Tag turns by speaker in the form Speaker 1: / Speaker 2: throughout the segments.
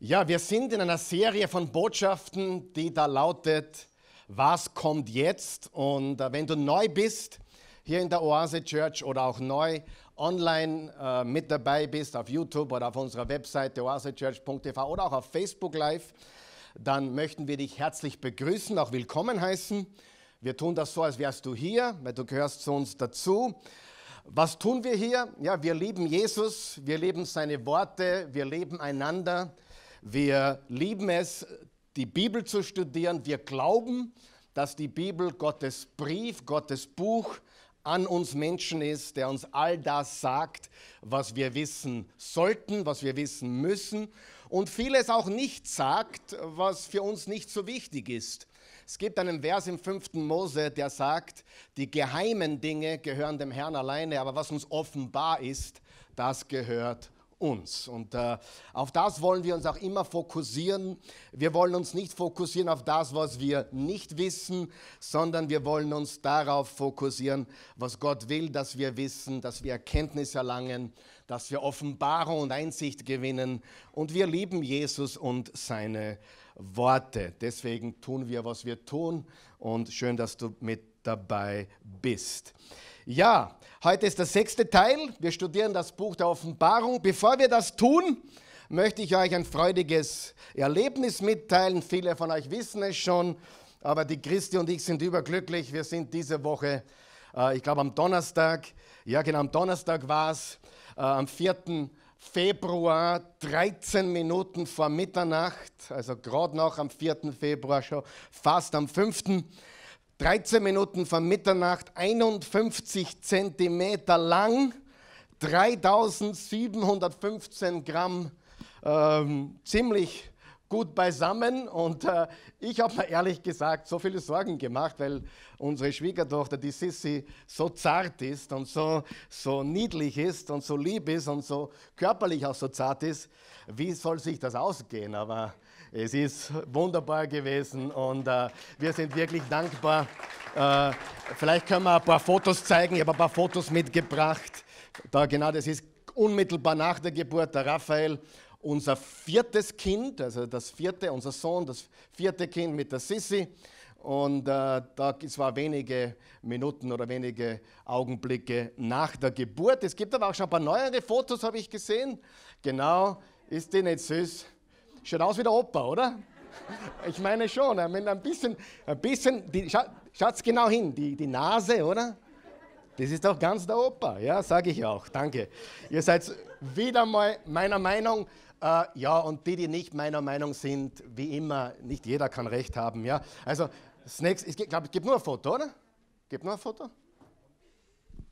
Speaker 1: Ja, wir sind in einer Serie von Botschaften, die da lautet, was kommt jetzt? Und äh, wenn du neu bist hier in der Oase Church oder auch neu online äh, mit dabei bist auf YouTube oder auf unserer Webseite oasechurch.tv oder auch auf Facebook Live, dann möchten wir dich herzlich begrüßen, auch willkommen heißen. Wir tun das so, als wärst du hier, weil du gehörst zu uns dazu. Was tun wir hier? Ja, wir lieben Jesus, wir lieben seine Worte, wir lieben einander. Wir lieben es, die Bibel zu studieren. Wir glauben, dass die Bibel Gottes Brief, Gottes Buch an uns Menschen ist, der uns all das sagt, was wir wissen sollten, was wir wissen müssen und vieles auch nicht sagt, was für uns nicht so wichtig ist. Es gibt einen Vers im 5. Mose, der sagt, die geheimen Dinge gehören dem Herrn alleine, aber was uns offenbar ist, das gehört uns. Und äh, auf das wollen wir uns auch immer fokussieren. Wir wollen uns nicht fokussieren auf das, was wir nicht wissen, sondern wir wollen uns darauf fokussieren, was Gott will, dass wir wissen, dass wir Erkenntnis erlangen, dass wir Offenbarung und Einsicht gewinnen. Und wir lieben Jesus und seine Worte. Deswegen tun wir, was wir tun. Und schön, dass du mit dabei bist. Ja, heute ist der sechste Teil. Wir studieren das Buch der Offenbarung. Bevor wir das tun, möchte ich euch ein freudiges Erlebnis mitteilen. Viele von euch wissen es schon, aber die Christi und ich sind überglücklich. Wir sind diese Woche, äh, ich glaube am Donnerstag, ja genau, am Donnerstag war es, äh, am 4. Februar, 13 Minuten vor Mitternacht, also gerade noch am 4. Februar schon, fast am 5 Februar. 13 Minuten vor Mitternacht, 51 Zentimeter lang, 3715 Gramm, ähm, ziemlich gut beisammen. Und äh, ich habe mir ehrlich gesagt so viele Sorgen gemacht, weil unsere Schwiegertochter, die Sissi, so zart ist und so, so niedlich ist und so lieb ist und so körperlich auch so zart ist. Wie soll sich das ausgehen? Aber es ist wunderbar gewesen und äh, wir sind wirklich dankbar. Äh, vielleicht können wir ein paar Fotos zeigen. Ich habe ein paar Fotos mitgebracht. Da genau, das ist unmittelbar nach der Geburt der Raphael unser viertes Kind, also das vierte, unser Sohn, das vierte Kind mit der Sissi. Und äh, da, es war wenige Minuten oder wenige Augenblicke nach der Geburt. Es gibt aber auch schon ein paar neuere Fotos, habe ich gesehen. Genau, ist die nicht süß? Schaut aus wie der Opa, oder? Ich meine schon, wenn ein bisschen, ein bisschen, die, scha genau hin, die, die Nase, oder? Das ist doch ganz der Opa, ja, sage ich auch, danke. Ihr seid wieder mal meiner Meinung, äh, ja, und die, die nicht meiner Meinung sind, wie immer, nicht jeder kann Recht haben, ja. Also, das nächste, ich glaube, es gibt nur ein Foto, oder? Gibt nur ein Foto?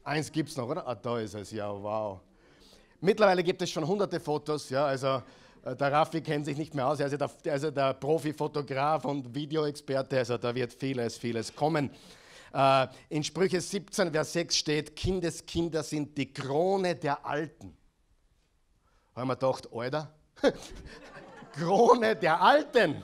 Speaker 1: Eins gibt es noch, oder? Ah, da ist es, ja, wow. Mittlerweile gibt es schon hunderte Fotos, ja, also äh, der Raffi kennt sich nicht mehr aus, er ist ja der, also der Profifotograf und Videoexperte, also da wird vieles, vieles kommen. Äh, in Sprüche 17, Vers 6 steht, Kindeskinder sind die Krone der Alten. Haben wir gedacht, Alter, Krone der Alten.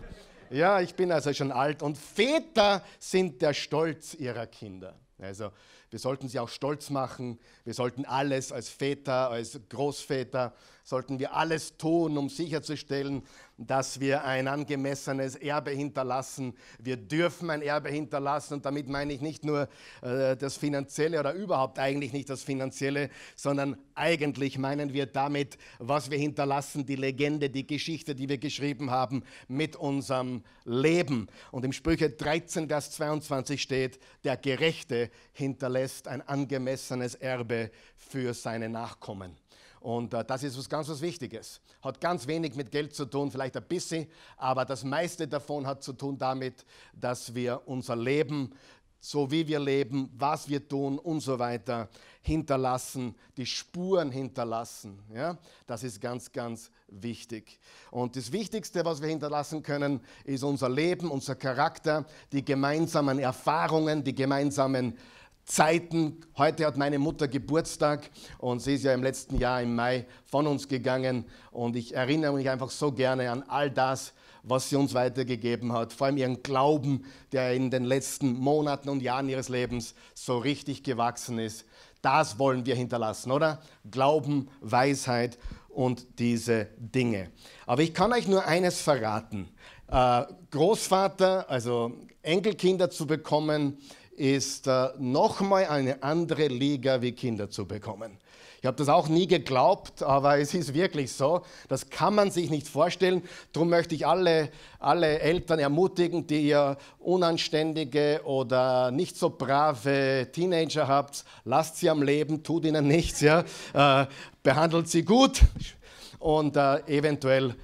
Speaker 1: Ja, ich bin also schon alt. Und Väter sind der Stolz ihrer Kinder. Also wir sollten sie auch stolz machen. Wir sollten alles als Väter, als Großväter, sollten wir alles tun, um sicherzustellen, dass wir ein angemessenes Erbe hinterlassen. Wir dürfen ein Erbe hinterlassen und damit meine ich nicht nur äh, das Finanzielle oder überhaupt eigentlich nicht das Finanzielle, sondern eigentlich meinen wir damit, was wir hinterlassen, die Legende, die Geschichte, die wir geschrieben haben mit unserem Leben. Und im Sprüche 13, Vers 22 steht, der Gerechte hinterlässt ein angemessenes Erbe für seine Nachkommen. Und äh, das ist was ganz was Wichtiges. Hat ganz wenig mit Geld zu tun, vielleicht ein bisschen, aber das meiste davon hat zu tun damit, dass wir unser Leben, so wie wir leben, was wir tun und so weiter, hinterlassen, die Spuren hinterlassen. Ja? Das ist ganz, ganz wichtig. Und das Wichtigste, was wir hinterlassen können, ist unser Leben, unser Charakter, die gemeinsamen Erfahrungen, die gemeinsamen Zeiten. Heute hat meine Mutter Geburtstag und sie ist ja im letzten Jahr im Mai von uns gegangen und ich erinnere mich einfach so gerne an all das, was sie uns weitergegeben hat, vor allem ihren Glauben, der in den letzten Monaten und Jahren ihres Lebens so richtig gewachsen ist. Das wollen wir hinterlassen, oder? Glauben, Weisheit und diese Dinge. Aber ich kann euch nur eines verraten. Äh, Großvater, also Enkelkinder zu bekommen, ist äh, nochmal eine andere Liga wie Kinder zu bekommen. Ich habe das auch nie geglaubt, aber es ist wirklich so. Das kann man sich nicht vorstellen. Darum möchte ich alle, alle Eltern ermutigen, die ihr unanständige oder nicht so brave Teenager habt, lasst sie am Leben, tut ihnen nichts, ja? Äh, behandelt sie gut und äh, eventuell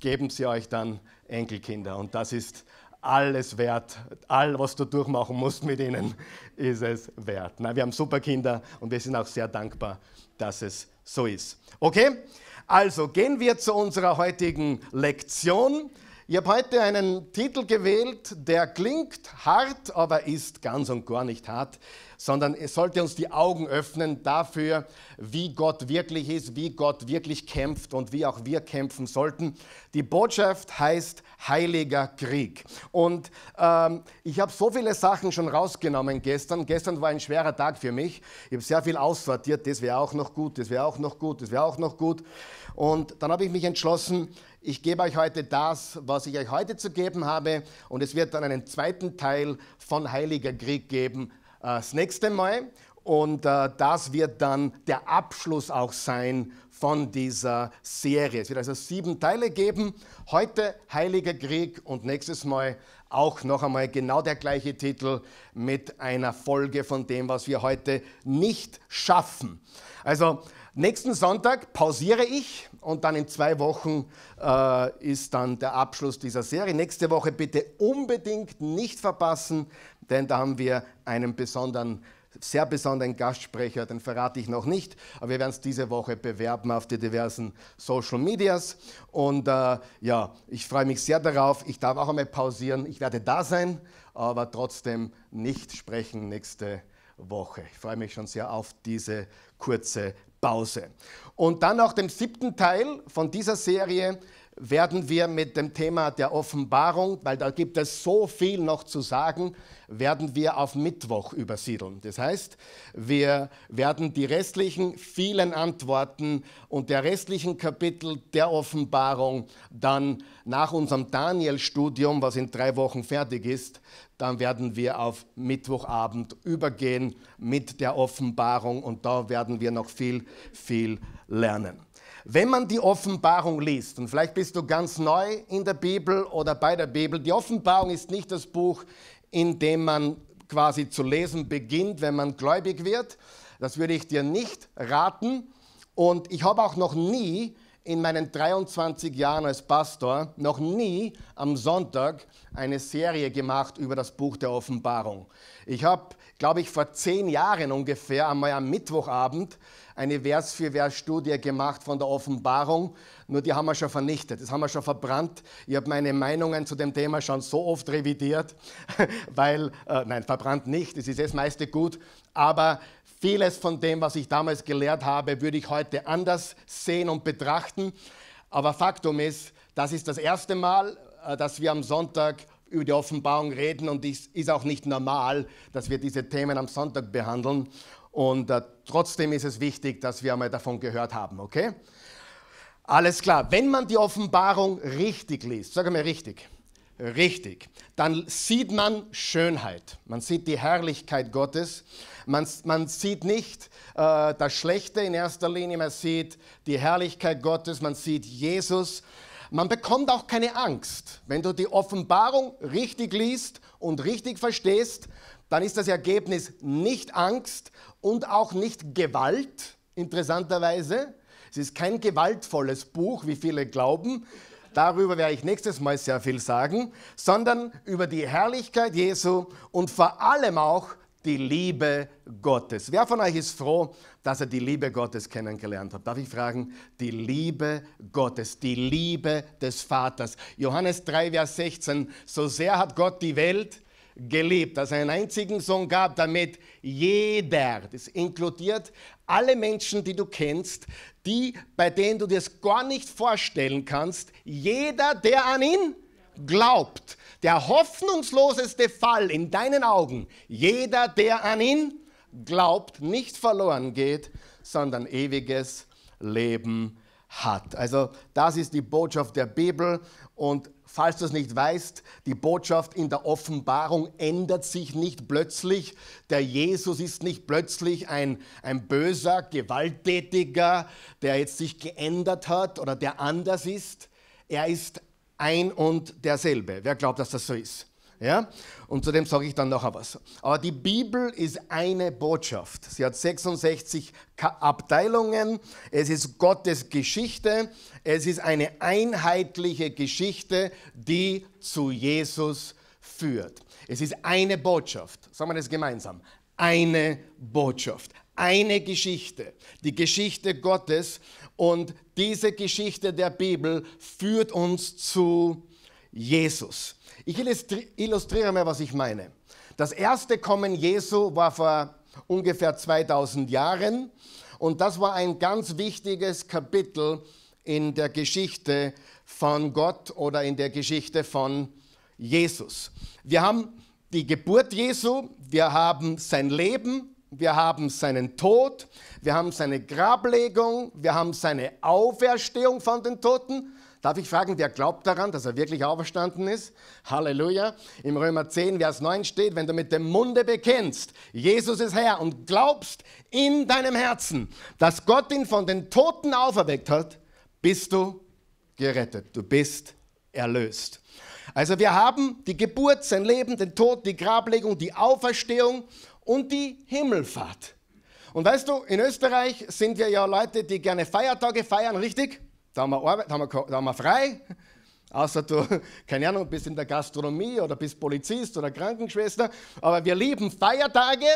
Speaker 1: geben sie euch dann Enkelkinder. Und das ist alles wert. All, was du durchmachen musst mit ihnen, ist es wert. Na, wir haben super Kinder und wir sind auch sehr dankbar, dass es so ist. Okay? Also gehen wir zu unserer heutigen Lektion. Ich habe heute einen Titel gewählt, der klingt hart, aber ist ganz und gar nicht hart sondern es sollte uns die Augen öffnen dafür, wie Gott wirklich ist, wie Gott wirklich kämpft und wie auch wir kämpfen sollten. Die Botschaft heißt Heiliger Krieg. Und ähm, ich habe so viele Sachen schon rausgenommen gestern. Gestern war ein schwerer Tag für mich. Ich habe sehr viel aussortiert. Das wäre auch noch gut, das wäre auch noch gut, das wäre auch noch gut. Und dann habe ich mich entschlossen, ich gebe euch heute das, was ich euch heute zu geben habe. Und es wird dann einen zweiten Teil von Heiliger Krieg geben, äh, das nächste Mal. Und äh, das wird dann der Abschluss auch sein von dieser Serie. Es wird also sieben Teile geben. Heute Heiliger Krieg und nächstes Mal auch noch einmal genau der gleiche Titel mit einer Folge von dem, was wir heute nicht schaffen. Also nächsten Sonntag pausiere ich und dann in zwei Wochen äh, ist dann der Abschluss dieser Serie. Nächste Woche bitte unbedingt nicht verpassen denn da haben wir einen besonderen sehr besonderen Gastsprecher, den verrate ich noch nicht, aber wir werden es diese Woche bewerben auf die diversen Social Medias. Und äh, ja, ich freue mich sehr darauf. Ich darf auch einmal pausieren. Ich werde da sein, aber trotzdem nicht sprechen nächste Woche. Ich freue mich schon sehr auf diese kurze Pause. Und dann noch den siebten Teil von dieser Serie werden wir mit dem Thema der Offenbarung, weil da gibt es so viel noch zu sagen, werden wir auf Mittwoch übersiedeln. Das heißt, wir werden die restlichen vielen Antworten und der restlichen Kapitel der Offenbarung dann nach unserem Daniel-Studium, was in drei Wochen fertig ist, dann werden wir auf Mittwochabend übergehen mit der Offenbarung und da werden wir noch viel, viel lernen. Wenn man die Offenbarung liest, und vielleicht bist du ganz neu in der Bibel oder bei der Bibel, die Offenbarung ist nicht das Buch, in dem man quasi zu lesen beginnt, wenn man gläubig wird. Das würde ich dir nicht raten. Und ich habe auch noch nie in meinen 23 Jahren als Pastor noch nie am Sonntag eine Serie gemacht über das Buch der Offenbarung. Ich habe, glaube ich, vor zehn Jahren ungefähr einmal am Mittwochabend eine Vers-für-Vers-Studie gemacht von der Offenbarung, nur die haben wir schon vernichtet, das haben wir schon verbrannt. Ich habe meine Meinungen zu dem Thema schon so oft revidiert, weil, äh, nein, verbrannt nicht, es ist das meiste gut, aber Vieles von dem, was ich damals gelehrt habe, würde ich heute anders sehen und betrachten. Aber Faktum ist, das ist das erste Mal, äh, dass wir am Sonntag über die Offenbarung reden und es ist auch nicht normal, dass wir diese Themen am Sonntag behandeln. Und äh, trotzdem ist es wichtig, dass wir einmal davon gehört haben, okay? Alles klar, wenn man die Offenbarung richtig liest, sag mal richtig, richtig, dann sieht man Schönheit, man sieht die Herrlichkeit Gottes, man, man sieht nicht äh, das Schlechte in erster Linie, man sieht die Herrlichkeit Gottes, man sieht Jesus. Man bekommt auch keine Angst. Wenn du die Offenbarung richtig liest und richtig verstehst, dann ist das Ergebnis nicht Angst und auch nicht Gewalt, interessanterweise. Es ist kein gewaltvolles Buch, wie viele glauben. Darüber werde ich nächstes Mal sehr viel sagen, sondern über die Herrlichkeit Jesu und vor allem auch die Liebe Gottes. Wer von euch ist froh, dass er die Liebe Gottes kennengelernt hat? Darf ich fragen? Die Liebe Gottes, die Liebe des Vaters. Johannes 3, Vers 16. So sehr hat Gott die Welt geliebt, dass er einen einzigen Sohn gab, damit jeder, das inkludiert alle Menschen, die du kennst, die, bei denen du dir es gar nicht vorstellen kannst, jeder, der an ihn glaubt, der hoffnungsloseste Fall in deinen Augen, jeder, der an ihn glaubt, nicht verloren geht, sondern ewiges Leben hat. Also das ist die Botschaft der Bibel und falls du es nicht weißt, die Botschaft in der Offenbarung ändert sich nicht plötzlich. Der Jesus ist nicht plötzlich ein, ein böser, gewalttätiger, der jetzt sich geändert hat oder der anders ist. Er ist ein und derselbe. Wer glaubt, dass das so ist? Ja? Und zu dem sage ich dann noch was. Aber die Bibel ist eine Botschaft. Sie hat 66 Abteilungen. Es ist Gottes Geschichte. Es ist eine einheitliche Geschichte, die zu Jesus führt. Es ist eine Botschaft. Sagen wir das gemeinsam. Eine Botschaft. Eine Geschichte. Die Geschichte Gottes und diese Geschichte der Bibel führt uns zu Jesus. Ich illustriere mir, was ich meine. Das erste Kommen Jesu war vor ungefähr 2000 Jahren und das war ein ganz wichtiges Kapitel in der Geschichte von Gott oder in der Geschichte von Jesus. Wir haben die Geburt Jesu, wir haben sein Leben, wir haben seinen Tod, wir haben seine Grablegung, wir haben seine Auferstehung von den Toten. Darf ich fragen, wer glaubt daran, dass er wirklich auferstanden ist? Halleluja. Im Römer 10, Vers 9 steht, wenn du mit dem Munde bekennst, Jesus ist Herr und glaubst in deinem Herzen, dass Gott ihn von den Toten auferweckt hat, bist du gerettet. Du bist erlöst. Also wir haben die Geburt, sein Leben, den Tod, die Grablegung, die Auferstehung und die Himmelfahrt. Und weißt du, in Österreich sind wir ja Leute, die gerne Feiertage feiern, richtig? Da haben wir, Arbeit, da haben wir, da haben wir frei. Außer du, keine Ahnung, bist in der Gastronomie oder bist Polizist oder Krankenschwester. Aber wir lieben Feiertage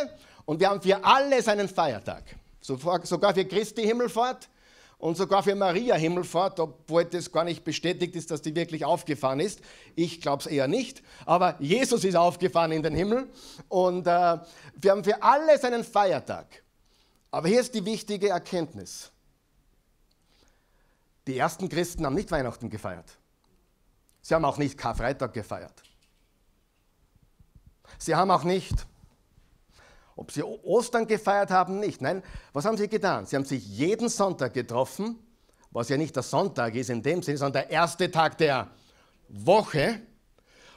Speaker 1: und wir haben für alles einen Feiertag. Sogar für Christi Himmelfahrt und sogar für Maria Himmelfahrt, obwohl das gar nicht bestätigt ist, dass die wirklich aufgefahren ist. Ich glaube es eher nicht. Aber Jesus ist aufgefahren in den Himmel. Und äh, wir haben für alles einen Feiertag. Aber hier ist die wichtige Erkenntnis. Die ersten Christen haben nicht Weihnachten gefeiert. Sie haben auch nicht Karfreitag gefeiert. Sie haben auch nicht ob sie Ostern gefeiert haben, nicht. Nein, was haben sie getan? Sie haben sich jeden Sonntag getroffen, was ja nicht der Sonntag ist in dem Sinne, sondern der erste Tag der Woche.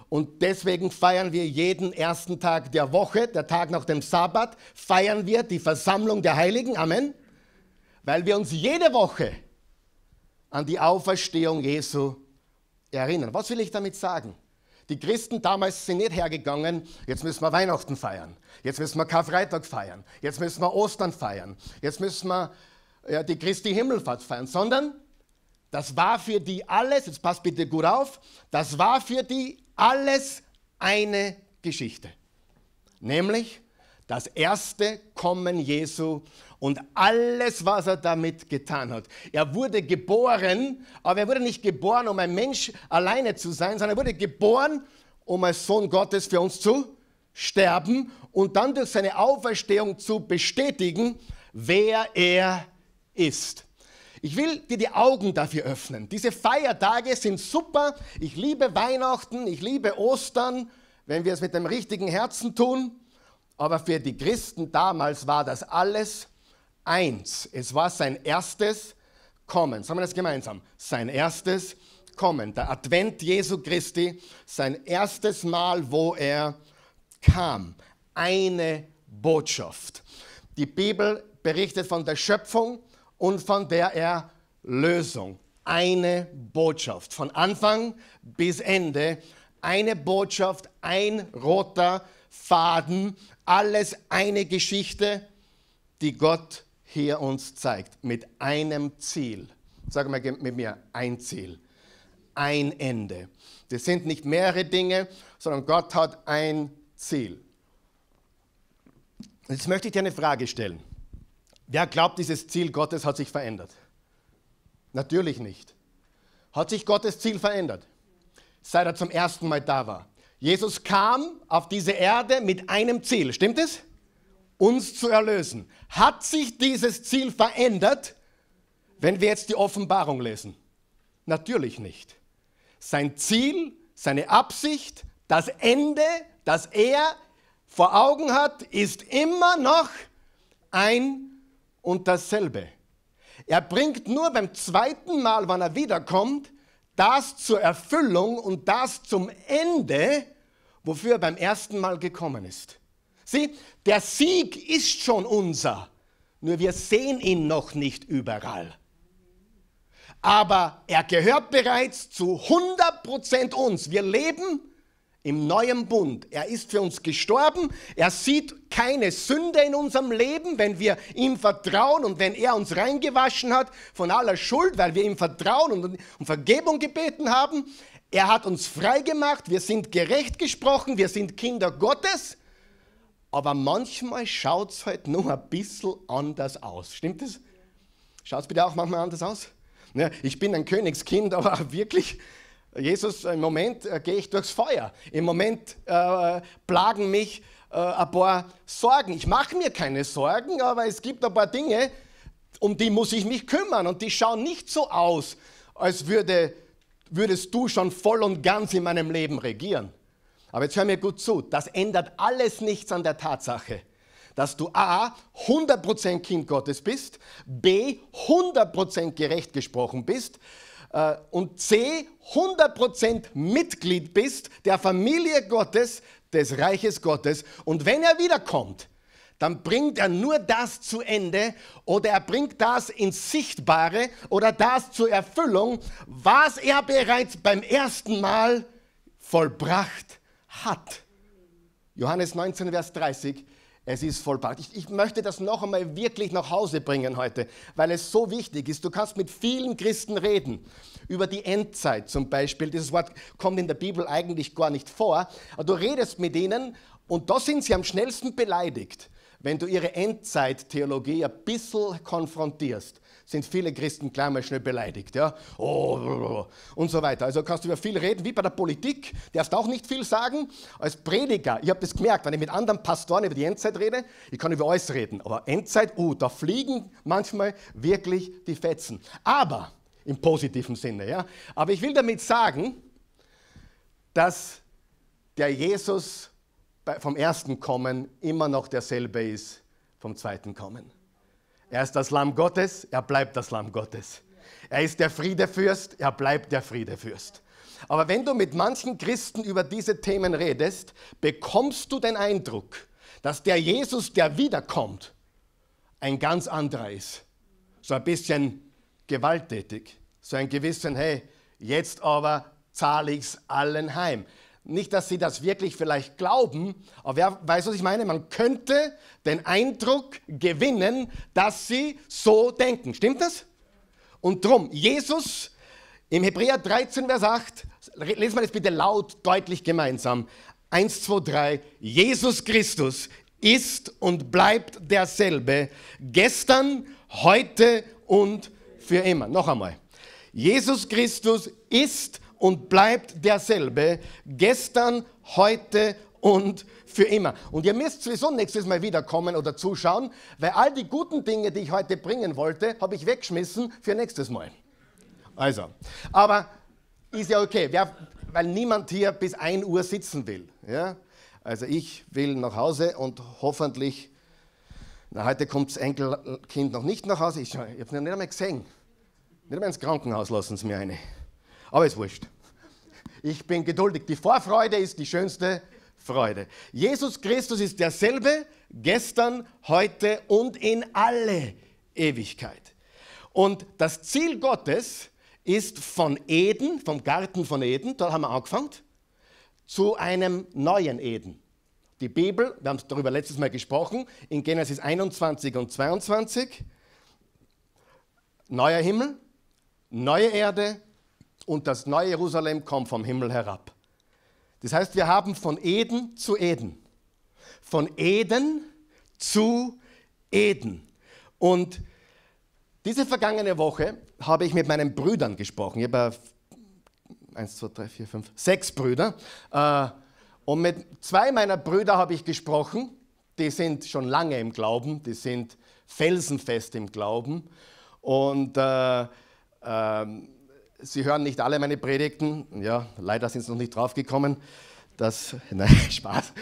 Speaker 1: Und deswegen feiern wir jeden ersten Tag der Woche, der Tag nach dem Sabbat, feiern wir die Versammlung der Heiligen. Amen. Weil wir uns jede Woche an die Auferstehung Jesu erinnern. Was will ich damit sagen? Die Christen damals sind nicht hergegangen, jetzt müssen wir Weihnachten feiern, jetzt müssen wir Karfreitag feiern, jetzt müssen wir Ostern feiern, jetzt müssen wir ja, die Christi Himmelfahrt feiern, sondern das war für die alles, jetzt passt bitte gut auf, das war für die alles eine Geschichte. Nämlich das erste Kommen Jesu und alles, was er damit getan hat. Er wurde geboren, aber er wurde nicht geboren, um ein Mensch alleine zu sein, sondern er wurde geboren, um als Sohn Gottes für uns zu sterben und dann durch seine Auferstehung zu bestätigen, wer er ist. Ich will dir die Augen dafür öffnen. Diese Feiertage sind super. Ich liebe Weihnachten, ich liebe Ostern, wenn wir es mit dem richtigen Herzen tun. Aber für die Christen damals war das alles eins. Es war sein erstes Kommen. Sagen wir das gemeinsam. Sein erstes Kommen. Der Advent Jesu Christi, sein erstes Mal, wo er kam. Eine Botschaft. Die Bibel berichtet von der Schöpfung und von der Erlösung. Eine Botschaft. Von Anfang bis Ende. Eine Botschaft, ein roter Faden. Alles eine Geschichte, die Gott hier uns zeigt, mit einem Ziel. Sag mal mit mir, ein Ziel, ein Ende. Das sind nicht mehrere Dinge, sondern Gott hat ein Ziel. Jetzt möchte ich dir eine Frage stellen. Wer glaubt, dieses Ziel Gottes hat sich verändert? Natürlich nicht. Hat sich Gottes Ziel verändert, seit er zum ersten Mal da war? Jesus kam auf diese Erde mit einem Ziel, stimmt es? uns zu erlösen. Hat sich dieses Ziel verändert, wenn wir jetzt die Offenbarung lesen? Natürlich nicht. Sein Ziel, seine Absicht, das Ende, das er vor Augen hat, ist immer noch ein und dasselbe. Er bringt nur beim zweiten Mal, wann er wiederkommt, das zur Erfüllung und das zum Ende, wofür er beim ersten Mal gekommen ist. Sieh, der Sieg ist schon unser, nur wir sehen ihn noch nicht überall. Aber er gehört bereits zu 100% uns. Wir leben im neuen Bund. Er ist für uns gestorben. Er sieht keine Sünde in unserem Leben, wenn wir ihm vertrauen und wenn er uns reingewaschen hat von aller Schuld, weil wir ihm vertrauen und um Vergebung gebeten haben. Er hat uns freigemacht. Wir sind gerecht gesprochen. Wir sind Kinder Gottes aber manchmal schaut es halt nur ein bisschen anders aus. Stimmt das? Schaut es bitte auch manchmal anders aus? Ja, ich bin ein Königskind, aber wirklich, Jesus, im Moment äh, gehe ich durchs Feuer. Im Moment äh, plagen mich äh, ein paar Sorgen. Ich mache mir keine Sorgen, aber es gibt ein paar Dinge, um die muss ich mich kümmern. Und die schauen nicht so aus, als würde, würdest du schon voll und ganz in meinem Leben regieren. Aber jetzt hör mir gut zu, das ändert alles nichts an der Tatsache, dass du a. 100% Kind Gottes bist, b. 100% gerecht gesprochen bist äh, und c. 100% Mitglied bist der Familie Gottes, des Reiches Gottes. Und wenn er wiederkommt, dann bringt er nur das zu Ende oder er bringt das ins Sichtbare oder das zur Erfüllung, was er bereits beim ersten Mal vollbracht hat hat. Johannes 19, Vers 30. Es ist vollbracht. Ich, ich, möchte das noch einmal wirklich nach Hause bringen heute, weil es so wichtig ist. Du kannst mit vielen Christen reden. Über die Endzeit zum Beispiel. Dieses Wort kommt in der Bibel eigentlich gar nicht vor. Aber du redest mit ihnen und da sind sie am schnellsten beleidigt, wenn du ihre Endzeit-Theologie ein bisschen konfrontierst sind viele Christen gleich mal schnell beleidigt. Ja? Oh, und so weiter. Also kannst du über viel reden, wie bei der Politik, darfst auch nicht viel sagen. Als Prediger, ich habe das gemerkt, wenn ich mit anderen Pastoren über die Endzeit rede, ich kann über alles reden, aber Endzeit, uh, da fliegen manchmal wirklich die Fetzen. Aber, im positiven Sinne, ja. Aber ich will damit sagen, dass der Jesus vom ersten Kommen immer noch derselbe ist vom zweiten Kommen. Er ist das Lamm Gottes, er bleibt das Lamm Gottes. Er ist der Friedefürst, er bleibt der Friedefürst. Aber wenn du mit manchen Christen über diese Themen redest, bekommst du den Eindruck, dass der Jesus, der wiederkommt, ein ganz anderer ist. So ein bisschen gewalttätig, so ein gewissen, hey, jetzt aber zahle ich's allen heim. Nicht, dass sie das wirklich vielleicht glauben, aber wer weiß, was ich meine? Man könnte den Eindruck gewinnen, dass sie so denken. Stimmt das? Und drum, Jesus im Hebräer 13, Vers 8, lesen wir das bitte laut, deutlich gemeinsam. 1, 2, 3. Jesus Christus ist und bleibt derselbe, gestern, heute und für immer. Noch einmal. Jesus Christus ist und und bleibt derselbe, gestern, heute und für immer. Und ihr müsst sowieso nächstes Mal wiederkommen oder zuschauen, weil all die guten Dinge, die ich heute bringen wollte, habe ich weggeschmissen für nächstes Mal. Also, aber ist ja okay, wer, weil niemand hier bis 1 Uhr sitzen will. Ja? Also ich will nach Hause und hoffentlich, na heute kommt das Enkelkind noch nicht nach Hause, ich, ich habe es nicht einmal gesehen. Nicht einmal ins Krankenhaus lassen sie mir eine. Aber ist wurscht. Ich bin geduldig. Die Vorfreude ist die schönste Freude. Jesus Christus ist derselbe gestern, heute und in alle Ewigkeit. Und das Ziel Gottes ist von Eden, vom Garten von Eden, da haben wir angefangen, zu einem neuen Eden. Die Bibel, wir haben darüber letztes Mal gesprochen, in Genesis 21 und 22, neuer Himmel, neue Erde, und das neue Jerusalem kommt vom Himmel herab. Das heißt, wir haben von Eden zu Eden. Von Eden zu Eden. Und diese vergangene Woche habe ich mit meinen Brüdern gesprochen. Ich habe äh, eins, zwei, drei, vier, fünf, sechs Brüder. Äh, und mit zwei meiner Brüder habe ich gesprochen. Die sind schon lange im Glauben, die sind felsenfest im Glauben. Und äh, ähm, Sie hören nicht alle meine Predigten. Ja, leider sind Sie noch nicht draufgekommen. Das, nein, Spaß.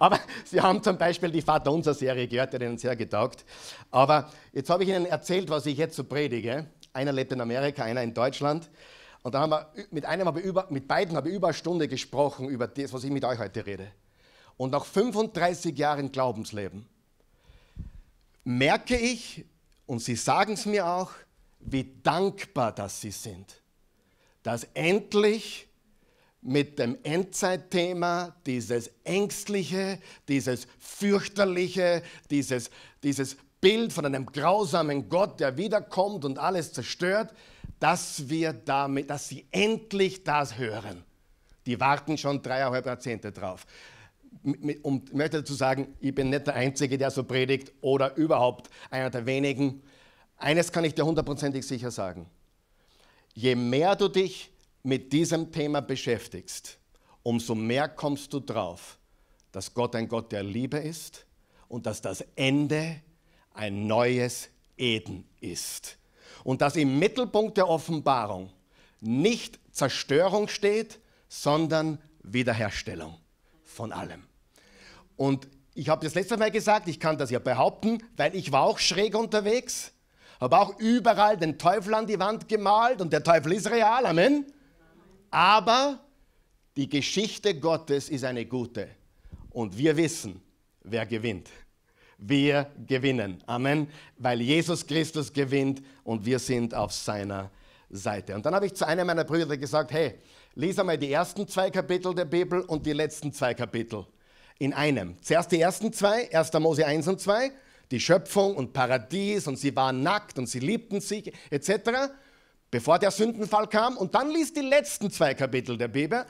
Speaker 1: Aber Sie haben zum Beispiel die vaterunser Serie gehört, die hat Ihnen sehr getaugt. Aber jetzt habe ich Ihnen erzählt, was ich jetzt so predige. Einer lebt in Amerika, einer in Deutschland. Und dann haben wir mit einem habe über, mit beiden habe ich über eine Stunde gesprochen über das, was ich mit euch heute rede. Und nach 35 Jahren Glaubensleben merke ich, und sie sagen es mir auch, wie dankbar dass sie sind dass endlich mit dem Endzeitthema dieses ängstliche, dieses fürchterliche, dieses, dieses Bild von einem grausamen Gott, der wiederkommt und alles zerstört, dass wir damit, dass sie endlich das hören. Die warten schon dreieinhalb Jahrzehnte drauf. Um, ich möchte dazu sagen, ich bin nicht der Einzige, der so predigt oder überhaupt einer der wenigen. Eines kann ich dir hundertprozentig sicher sagen je mehr du dich mit diesem Thema beschäftigst, umso mehr kommst du drauf, dass Gott ein Gott der Liebe ist und dass das Ende ein neues Eden ist. Und dass im Mittelpunkt der Offenbarung nicht Zerstörung steht, sondern Wiederherstellung von allem. Und ich habe das letzte Mal gesagt, ich kann das ja behaupten, weil ich war auch schräg unterwegs habe auch überall den Teufel an die Wand gemalt und der Teufel ist real, Amen. Aber die Geschichte Gottes ist eine gute und wir wissen, wer gewinnt. Wir gewinnen, Amen, weil Jesus Christus gewinnt und wir sind auf seiner Seite. Und dann habe ich zu einem meiner Brüder gesagt, hey, lies einmal die ersten zwei Kapitel der Bibel und die letzten zwei Kapitel in einem. Zuerst die ersten zwei, 1. Mose 1 und 2 die Schöpfung und Paradies und sie waren nackt und sie liebten sich etc., bevor der Sündenfall kam. Und dann liest die letzten zwei Kapitel der Bibel,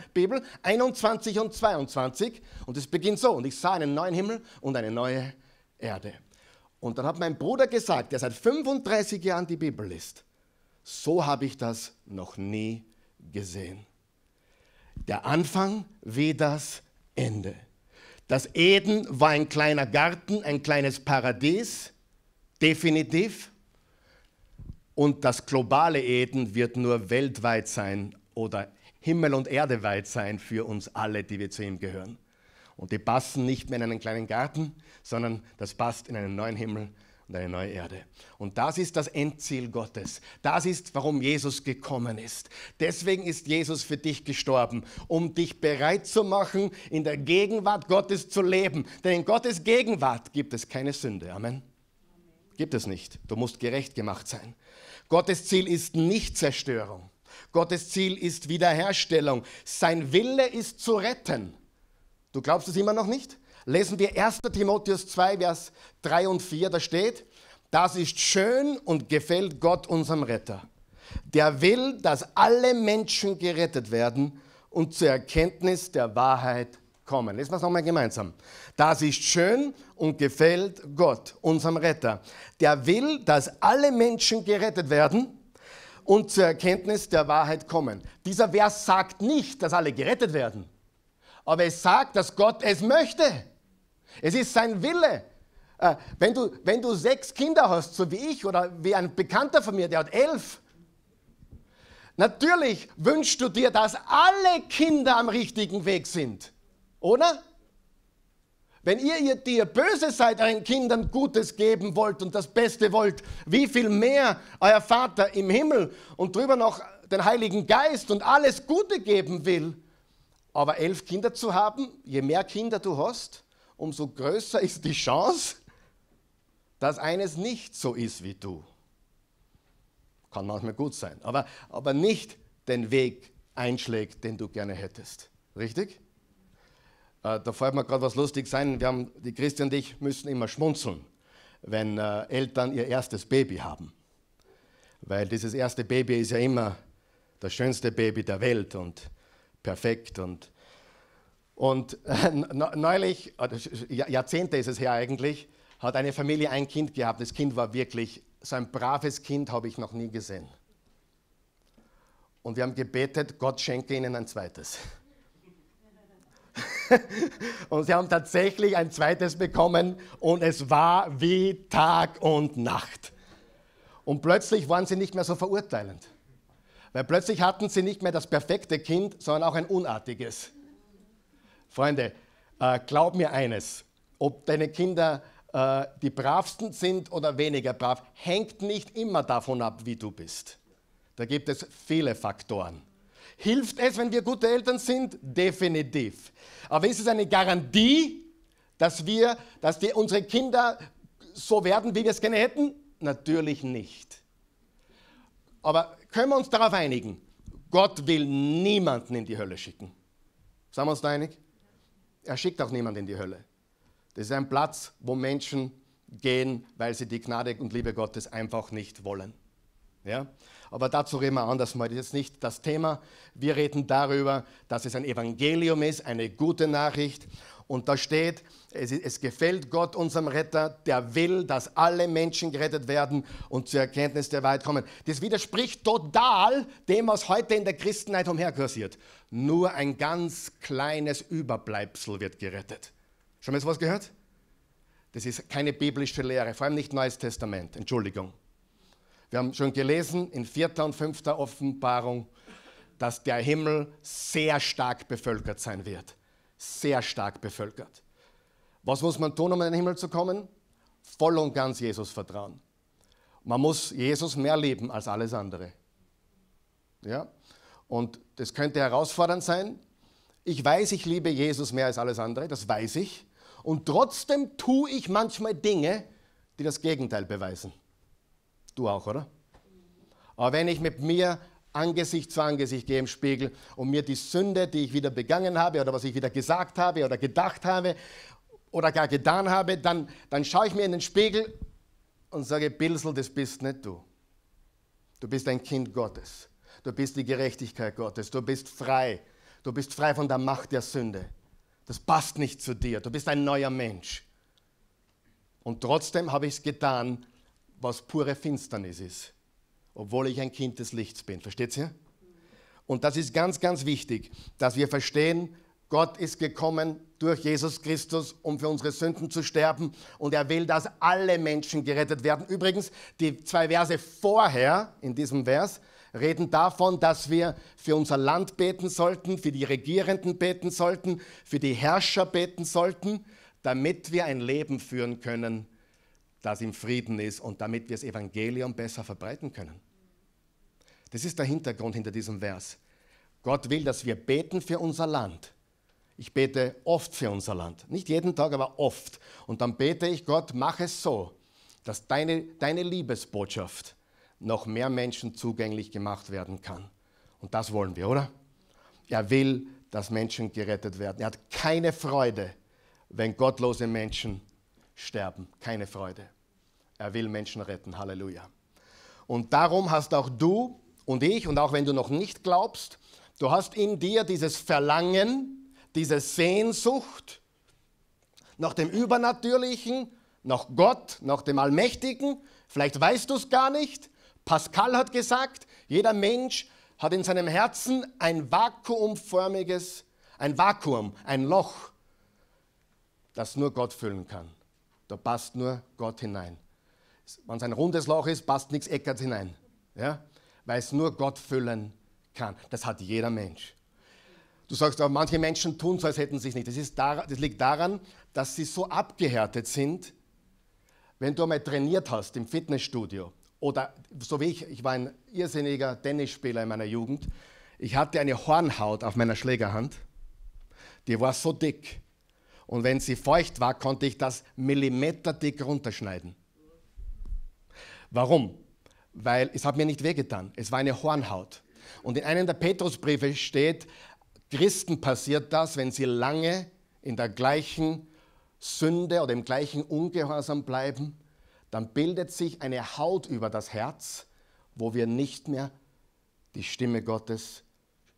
Speaker 1: 21 und 22, und es beginnt so, und ich sah einen neuen Himmel und eine neue Erde. Und dann hat mein Bruder gesagt, der seit 35 Jahren die Bibel liest, so habe ich das noch nie gesehen. Der Anfang wie das Ende. Das Eden war ein kleiner Garten, ein kleines Paradies, definitiv. Und das globale Eden wird nur weltweit sein oder Himmel und Erde weit sein für uns alle, die wir zu ihm gehören. Und die passen nicht mehr in einen kleinen Garten, sondern das passt in einen neuen Himmel und eine neue Erde. Und das ist das Endziel Gottes. Das ist, warum Jesus gekommen ist. Deswegen ist Jesus für dich gestorben, um dich bereit zu machen, in der Gegenwart Gottes zu leben. Denn in Gottes Gegenwart gibt es keine Sünde. Amen. Gibt es nicht. Du musst gerecht gemacht sein. Gottes Ziel ist nicht Zerstörung. Gottes Ziel ist Wiederherstellung. Sein Wille ist zu retten. Du glaubst es immer noch nicht? lesen wir 1. Timotheus 2, Vers 3 und 4, da steht, das ist schön und gefällt Gott unserem Retter. Der will, dass alle Menschen gerettet werden und zur Erkenntnis der Wahrheit kommen. Lesen wir es nochmal gemeinsam. Das ist schön und gefällt Gott, unserem Retter. Der will, dass alle Menschen gerettet werden und zur Erkenntnis der Wahrheit kommen. Dieser Vers sagt nicht, dass alle gerettet werden, aber es sagt, dass Gott es möchte. Es ist sein Wille. Äh, wenn du, wenn du sechs Kinder hast, so wie ich oder wie ein Bekannter von mir, der hat elf, natürlich wünschst du dir, dass alle Kinder am richtigen Weg sind, oder? Wenn ihr, ihr dir böse seid, euren Kindern Gutes geben wollt und das Beste wollt, wie viel mehr euer Vater im Himmel und drüber noch den Heiligen Geist und alles Gute geben will, aber elf Kinder zu haben, je mehr Kinder du hast, umso größer ist die Chance, dass eines nicht so ist wie du. Kann manchmal gut sein, aber, aber nicht den Weg einschlägt, den du gerne hättest. Richtig? Äh, da fällt mir gerade was lustig sein. Wir haben, die Christian und ich müssen immer schmunzeln, wenn äh, Eltern ihr erstes Baby haben. Weil dieses erste Baby ist ja immer das schönste Baby der Welt und perfekt und und neulich, Jahrzehnte ist es her eigentlich, hat eine Familie ein Kind gehabt. Das Kind war wirklich, so ein braves Kind habe ich noch nie gesehen. Und wir haben gebetet, Gott schenke ihnen ein zweites. und sie haben tatsächlich ein zweites bekommen und es war wie Tag und Nacht. Und plötzlich waren sie nicht mehr so verurteilend. Weil plötzlich hatten sie nicht mehr das perfekte Kind, sondern auch ein unartiges. Freunde, äh, glaub mir eines, ob deine Kinder äh, die bravsten sind oder weniger brav, hängt nicht immer davon ab, wie du bist. Da gibt es viele Faktoren. Hilft es, wenn wir gute Eltern sind? Definitiv. Aber ist es eine Garantie, dass wir, dass die, unsere Kinder so werden, wie wir es gerne hätten? Natürlich nicht. Aber können wir uns darauf einigen? Gott will niemanden in die Hölle schicken. Sind wir uns da einig? Er schickt auch niemanden in die Hölle. Das ist ein Platz, wo Menschen gehen, weil sie die Gnade und Liebe Gottes einfach nicht wollen. Ja? Aber dazu reden wir anders mal. Das ist nicht das Thema. Wir reden darüber, dass es ein Evangelium ist, eine gute Nachricht und da steht, es, es, gefällt Gott, unserem Retter, der will, dass alle Menschen gerettet werden und zur Erkenntnis der Wahrheit kommen. Das widerspricht total dem, was heute in der Christenheit umherkursiert. Nur ein ganz kleines Überbleibsel wird gerettet. Schon mal was gehört? Das ist keine biblische Lehre, vor allem nicht Neues Testament. Entschuldigung. Wir haben schon gelesen in vierter und fünfter Offenbarung, dass der Himmel sehr stark bevölkert sein wird sehr stark bevölkert. Was muss man tun, um in den Himmel zu kommen? Voll und ganz Jesus vertrauen. Man muss Jesus mehr lieben als alles andere. Ja? Und das könnte herausfordernd sein. Ich weiß, ich liebe Jesus mehr als alles andere, das weiß ich. Und trotzdem tue ich manchmal Dinge, die das Gegenteil beweisen. Du auch, oder? Aber wenn ich mit mir Angesicht zu Angesicht gehe im Spiegel und mir die Sünde, die ich wieder begangen habe oder was ich wieder gesagt habe oder gedacht habe oder gar getan habe, dann, dann schaue ich mir in den Spiegel und sage, Bilsel, das bist nicht du. Du bist ein Kind Gottes. Du bist die Gerechtigkeit Gottes. Du bist frei. Du bist frei von der Macht der Sünde. Das passt nicht zu dir. Du bist ein neuer Mensch. Und trotzdem habe ich es getan, was pure Finsternis ist obwohl ich ein Kind des Lichts bin. Versteht ihr? Und das ist ganz, ganz wichtig, dass wir verstehen, Gott ist gekommen durch Jesus Christus, um für unsere Sünden zu sterben. Und er will, dass alle Menschen gerettet werden. Übrigens, die zwei Verse vorher in diesem Vers reden davon, dass wir für unser Land beten sollten, für die Regierenden beten sollten, für die Herrscher beten sollten, damit wir ein Leben führen können, dass im Frieden ist und damit wir das Evangelium besser verbreiten können. Das ist der Hintergrund hinter diesem Vers. Gott will, dass wir beten für unser Land. Ich bete oft für unser Land. Nicht jeden Tag, aber oft. Und dann bete ich, Gott, mach es so, dass deine, deine Liebesbotschaft noch mehr Menschen zugänglich gemacht werden kann. Und das wollen wir, oder? Er will, dass Menschen gerettet werden. Er hat keine Freude, wenn gottlose Menschen sterben. Keine Freude. Er will Menschen retten. Halleluja. Und darum hast auch du und ich, und auch wenn du noch nicht glaubst, du hast in dir dieses Verlangen, diese Sehnsucht nach dem Übernatürlichen, nach Gott, nach dem Allmächtigen. Vielleicht weißt du es gar nicht. Pascal hat gesagt, jeder Mensch hat in seinem Herzen ein vakuumförmiges, ein Vakuum, ein Loch, das nur Gott füllen kann. Da passt nur Gott hinein wenn es ein rundes Loch ist, passt nichts Eckert hinein. Ja? Weil es nur Gott füllen kann. Das hat jeder Mensch. Du sagst auch, manche Menschen tun so, als hätten sie es nicht. Das, ist da, das liegt daran, dass sie so abgehärtet sind, wenn du einmal trainiert hast im Fitnessstudio. Oder so wie ich, ich war ein irrsinniger Tennisspieler in meiner Jugend. Ich hatte eine Hornhaut auf meiner Schlägerhand. Die war so dick. Und wenn sie feucht war, konnte ich das millimeterdick runterschneiden. Warum? Weil es hat mir nicht wehgetan. Es war eine Hornhaut. Und in einem der Petrusbriefe steht, Christen passiert das, wenn sie lange in der gleichen Sünde oder im gleichen Ungehorsam bleiben, dann bildet sich eine Haut über das Herz, wo wir nicht mehr die Stimme Gottes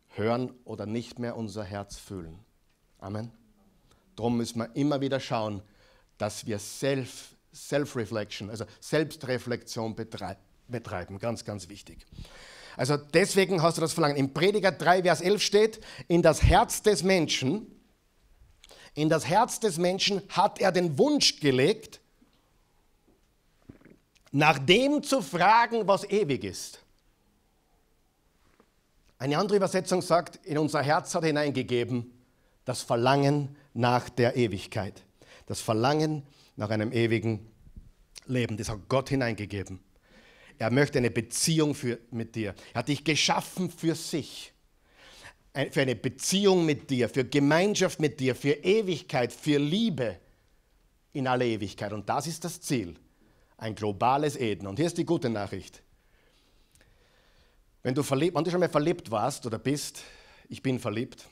Speaker 1: hören oder nicht mehr unser Herz fühlen. Amen. Darum müssen wir immer wieder schauen, dass wir selbst Self-Reflection, also Selbstreflexion betreiben, ganz, ganz wichtig. Also deswegen hast du das Verlangen. Im Prediger 3, Vers 11 steht, in das Herz des Menschen, in das Herz des Menschen hat er den Wunsch gelegt, nach dem zu fragen, was ewig ist. Eine andere Übersetzung sagt, in unser Herz hat er hineingegeben das Verlangen nach der Ewigkeit. Das Verlangen nach nach einem ewigen Leben. Das hat Gott hineingegeben. Er möchte eine Beziehung für, mit dir. Er hat dich geschaffen für sich. Für eine Beziehung mit dir, für Gemeinschaft mit dir, für Ewigkeit, für Liebe in alle Ewigkeit. Und das ist das Ziel. Ein globales Eden. Und hier ist die gute Nachricht. Wenn du, verliebt, wenn du schon mal verliebt warst oder bist, ich bin verliebt,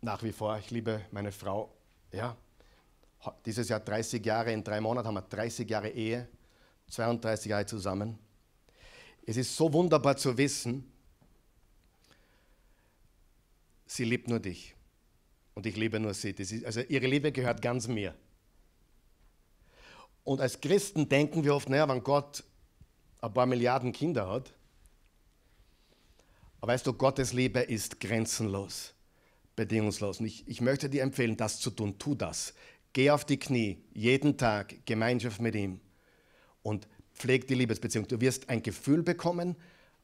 Speaker 1: nach wie vor, ich liebe meine Frau, ja, dieses Jahr 30 Jahre, in drei Monaten haben wir 30 Jahre Ehe, 32 Jahre zusammen. Es ist so wunderbar zu wissen, sie liebt nur dich und ich liebe nur sie. Ist, also ihre Liebe gehört ganz mir. Und als Christen denken wir oft, naja, wenn Gott ein paar Milliarden Kinder hat, aber weißt du, Gottes Liebe ist grenzenlos, bedingungslos. Und ich, ich möchte dir empfehlen, das zu tun. Tu das. Geh auf die Knie, jeden Tag, Gemeinschaft mit ihm und pfleg die Liebesbeziehung. Du wirst ein Gefühl bekommen,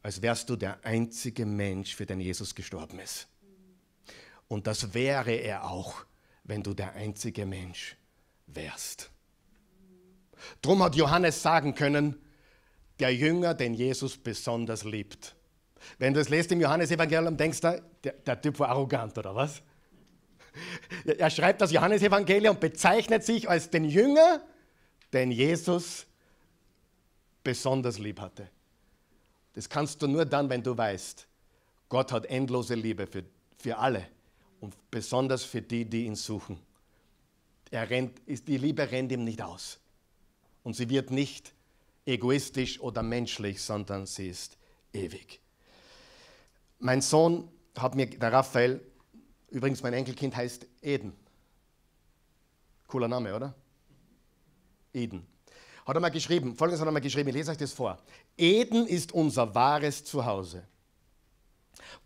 Speaker 1: als wärst du der einzige Mensch, für den Jesus gestorben ist. Und das wäre er auch, wenn du der einzige Mensch wärst. Drum hat Johannes sagen können, der Jünger, den Jesus besonders liebt. Wenn du es lest im Johannesevangelium, denkst du, der, der Typ war arrogant, oder was? Er schreibt das Johannesevangelium und bezeichnet sich als den Jünger, den Jesus besonders lieb hatte. Das kannst du nur dann, wenn du weißt, Gott hat endlose Liebe für, für alle und besonders für die, die ihn suchen. Er rennt, die Liebe rennt ihm nicht aus. Und sie wird nicht egoistisch oder menschlich, sondern sie ist ewig. Mein Sohn hat mir, der Raphael, Übrigens, mein Enkelkind heißt Eden. Cooler Name, oder? Eden. Hat er mal geschrieben, folgendes hat er mal geschrieben, ich lese euch das vor. Eden ist unser wahres Zuhause.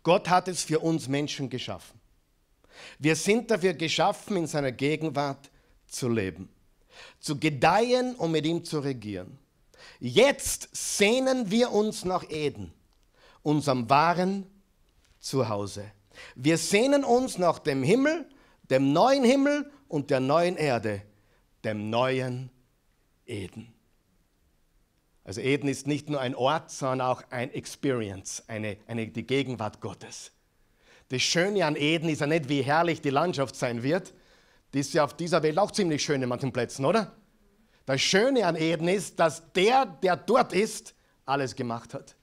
Speaker 1: Gott hat es für uns Menschen geschaffen. Wir sind dafür geschaffen, in seiner Gegenwart zu leben, zu gedeihen und mit ihm zu regieren. Jetzt sehnen wir uns nach Eden, unserem wahren Zuhause. Wir sehnen uns nach dem Himmel, dem neuen Himmel und der neuen Erde, dem neuen Eden. Also Eden ist nicht nur ein Ort, sondern auch ein Experience, eine, eine, die Gegenwart Gottes. Das Schöne an Eden ist ja nicht, wie herrlich die Landschaft sein wird. Die ist ja auf dieser Welt auch ziemlich schön in manchen Plätzen, oder? Das Schöne an Eden ist, dass der, der dort ist, alles gemacht hat.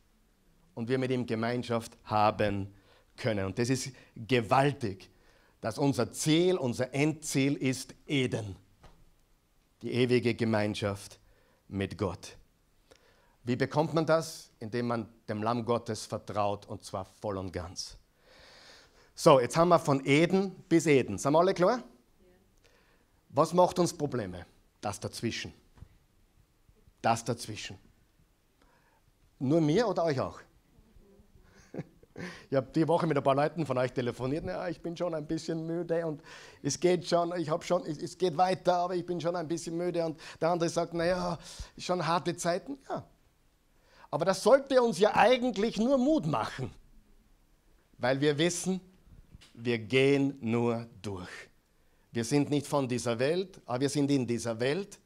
Speaker 1: Und wir mit ihm Gemeinschaft haben können. Und das ist gewaltig, dass unser Ziel, unser Endziel ist Eden, die ewige Gemeinschaft mit Gott. Wie bekommt man das? Indem man dem Lamm Gottes vertraut und zwar voll und ganz. So, jetzt haben wir von Eden bis Eden. Sind wir alle klar? Was macht uns Probleme? Das dazwischen. Das dazwischen. Nur mir oder euch auch? Ich habe die Woche mit ein paar Leuten von euch telefoniert. Ja, ich bin schon ein bisschen müde und es geht schon, ich habe schon, es geht weiter, aber ich bin schon ein bisschen müde. Und der andere sagt, naja, schon harte Zeiten. Ja. Aber das sollte uns ja eigentlich nur Mut machen, weil wir wissen, wir gehen nur durch. Wir sind nicht von dieser Welt, aber wir sind in dieser Welt.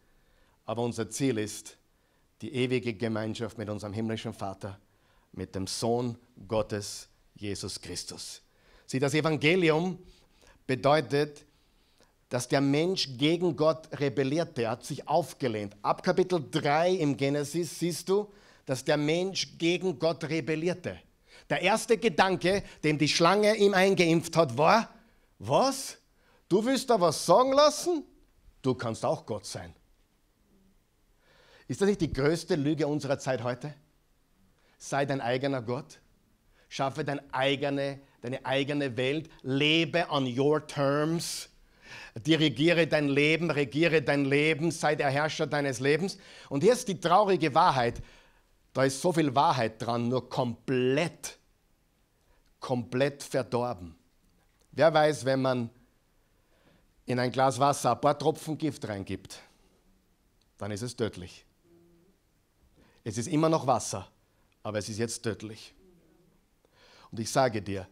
Speaker 1: Aber unser Ziel ist die ewige Gemeinschaft mit unserem himmlischen Vater mit dem Sohn Gottes, Jesus Christus. Sieh, das Evangelium bedeutet, dass der Mensch gegen Gott rebellierte, er hat sich aufgelehnt. Ab Kapitel 3 im Genesis siehst du, dass der Mensch gegen Gott rebellierte. Der erste Gedanke, den die Schlange ihm eingeimpft hat, war, was? Du willst da was sagen lassen? Du kannst auch Gott sein. Ist das nicht die größte Lüge unserer Zeit heute? sei dein eigener Gott, schaffe dein eigene, deine eigene Welt, lebe on your terms, dirigiere dein Leben, regiere dein Leben, sei der Herrscher deines Lebens. Und hier ist die traurige Wahrheit, da ist so viel Wahrheit dran, nur komplett, komplett verdorben. Wer weiß, wenn man in ein Glas Wasser ein paar Tropfen Gift reingibt, dann ist es tödlich. Es ist immer noch Wasser, aber es ist jetzt tödlich. Und ich sage dir,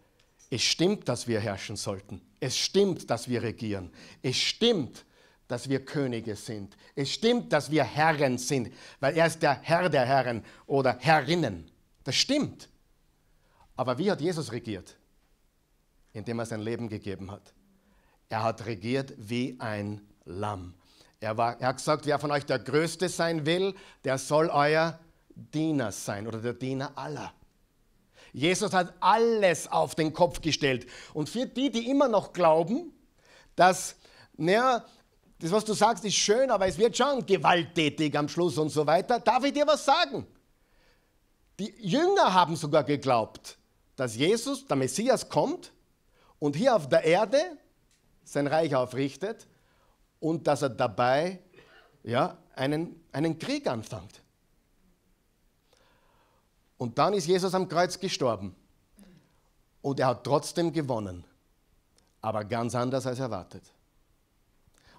Speaker 1: es stimmt, dass wir herrschen sollten. Es stimmt, dass wir regieren. Es stimmt, dass wir Könige sind. Es stimmt, dass wir Herren sind, weil er ist der Herr der Herren oder Herrinnen. Das stimmt. Aber wie hat Jesus regiert? Indem er sein Leben gegeben hat. Er hat regiert wie ein Lamm. Er, war, er hat gesagt, wer von euch der Größte sein will, der soll euer Diener sein oder der Diener aller. Jesus hat alles auf den Kopf gestellt. Und für die, die immer noch glauben, dass, naja, das, was du sagst, ist schön, aber es wird schon gewalttätig am Schluss und so weiter, darf ich dir was sagen? Die Jünger haben sogar geglaubt, dass Jesus, der Messias, kommt und hier auf der Erde sein Reich aufrichtet und dass er dabei ja, einen, einen Krieg anfängt. Und dann ist Jesus am Kreuz gestorben. Und er hat trotzdem gewonnen. Aber ganz anders als erwartet.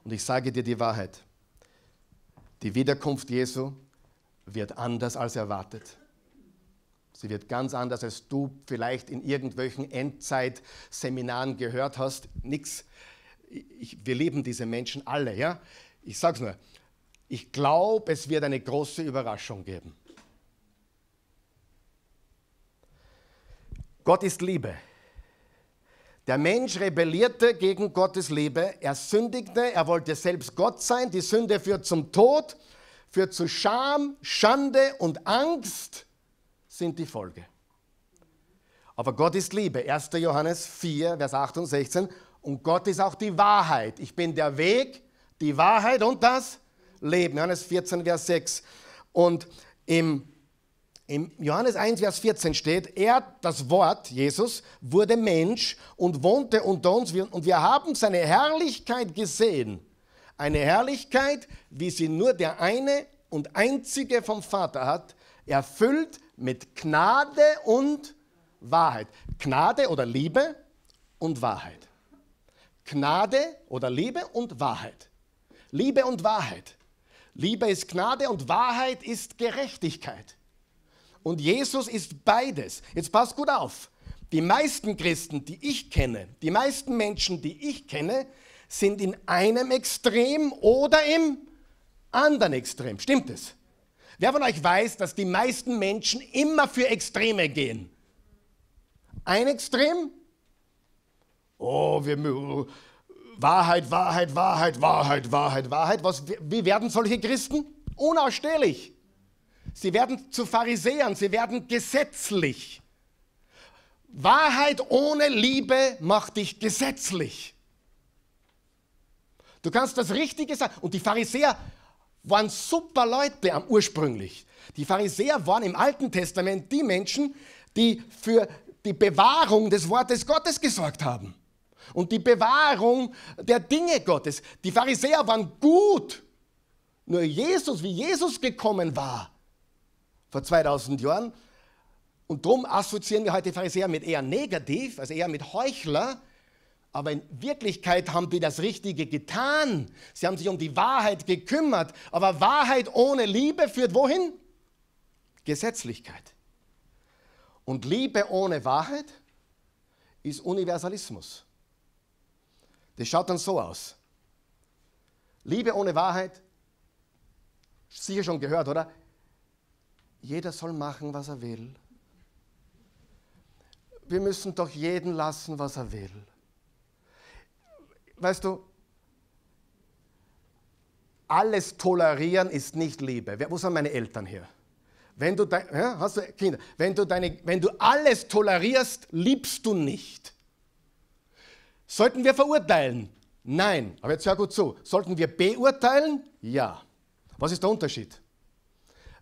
Speaker 1: Und ich sage dir die Wahrheit. Die Wiederkunft Jesu wird anders als erwartet. Sie wird ganz anders, als du vielleicht in irgendwelchen Endzeitseminaren gehört hast. Nix. Ich, wir lieben diese Menschen alle, ja? Ich es nur. Ich glaube, es wird eine große Überraschung geben. Gott ist Liebe. Der Mensch rebellierte gegen Gottes Liebe, er sündigte, er wollte selbst Gott sein. Die Sünde führt zum Tod, führt zu Scham, Schande und Angst sind die Folge. Aber Gott ist Liebe. 1. Johannes 4, Vers 8 und 16. Und Gott ist auch die Wahrheit. Ich bin der Weg, die Wahrheit und das Leben. Johannes 14, Vers 6. Und im im Johannes 1, Vers 14 steht, er, das Wort Jesus, wurde Mensch und wohnte unter uns und wir haben seine Herrlichkeit gesehen. Eine Herrlichkeit, wie sie nur der eine und einzige vom Vater hat, erfüllt mit Gnade und Wahrheit. Gnade oder Liebe und Wahrheit. Gnade oder Liebe und Wahrheit. Liebe und Wahrheit. Liebe ist Gnade und Wahrheit ist Gerechtigkeit. Und Jesus ist beides. Jetzt passt gut auf. Die meisten Christen, die ich kenne, die meisten Menschen, die ich kenne, sind in einem Extrem oder im anderen Extrem. Stimmt es? Wer von euch weiß, dass die meisten Menschen immer für Extreme gehen? Ein Extrem? Oh, wir, Wahrheit, Wahrheit, Wahrheit, Wahrheit, Wahrheit, Wahrheit. Was, wie werden solche Christen? Unausstehlich. Sie werden zu Pharisäern, sie werden gesetzlich. Wahrheit ohne Liebe macht dich gesetzlich. Du kannst das Richtige sagen. Und die Pharisäer waren super Leute ursprünglich. Die Pharisäer waren im Alten Testament die Menschen, die für die Bewahrung des Wortes Gottes gesorgt haben. Und die Bewahrung der Dinge Gottes. Die Pharisäer waren gut. Nur Jesus, wie Jesus gekommen war, vor 2000 Jahren. Und darum assoziieren wir heute Pharisäer mit eher negativ, also eher mit Heuchler. Aber in Wirklichkeit haben die das Richtige getan. Sie haben sich um die Wahrheit gekümmert. Aber Wahrheit ohne Liebe führt wohin? Gesetzlichkeit. Und Liebe ohne Wahrheit ist Universalismus. Das schaut dann so aus. Liebe ohne Wahrheit, sicher schon gehört, oder? jeder soll machen, was er will. Wir müssen doch jeden lassen, was er will. Weißt du, alles tolerieren ist nicht Liebe. Wo sind meine Eltern hier? Wenn du, dein, ja, hast du Kinder, wenn du, deine, wenn du alles tolerierst, liebst du nicht. Sollten wir verurteilen? Nein. Aber jetzt hör gut zu. Sollten wir beurteilen? Ja. Was ist der Unterschied?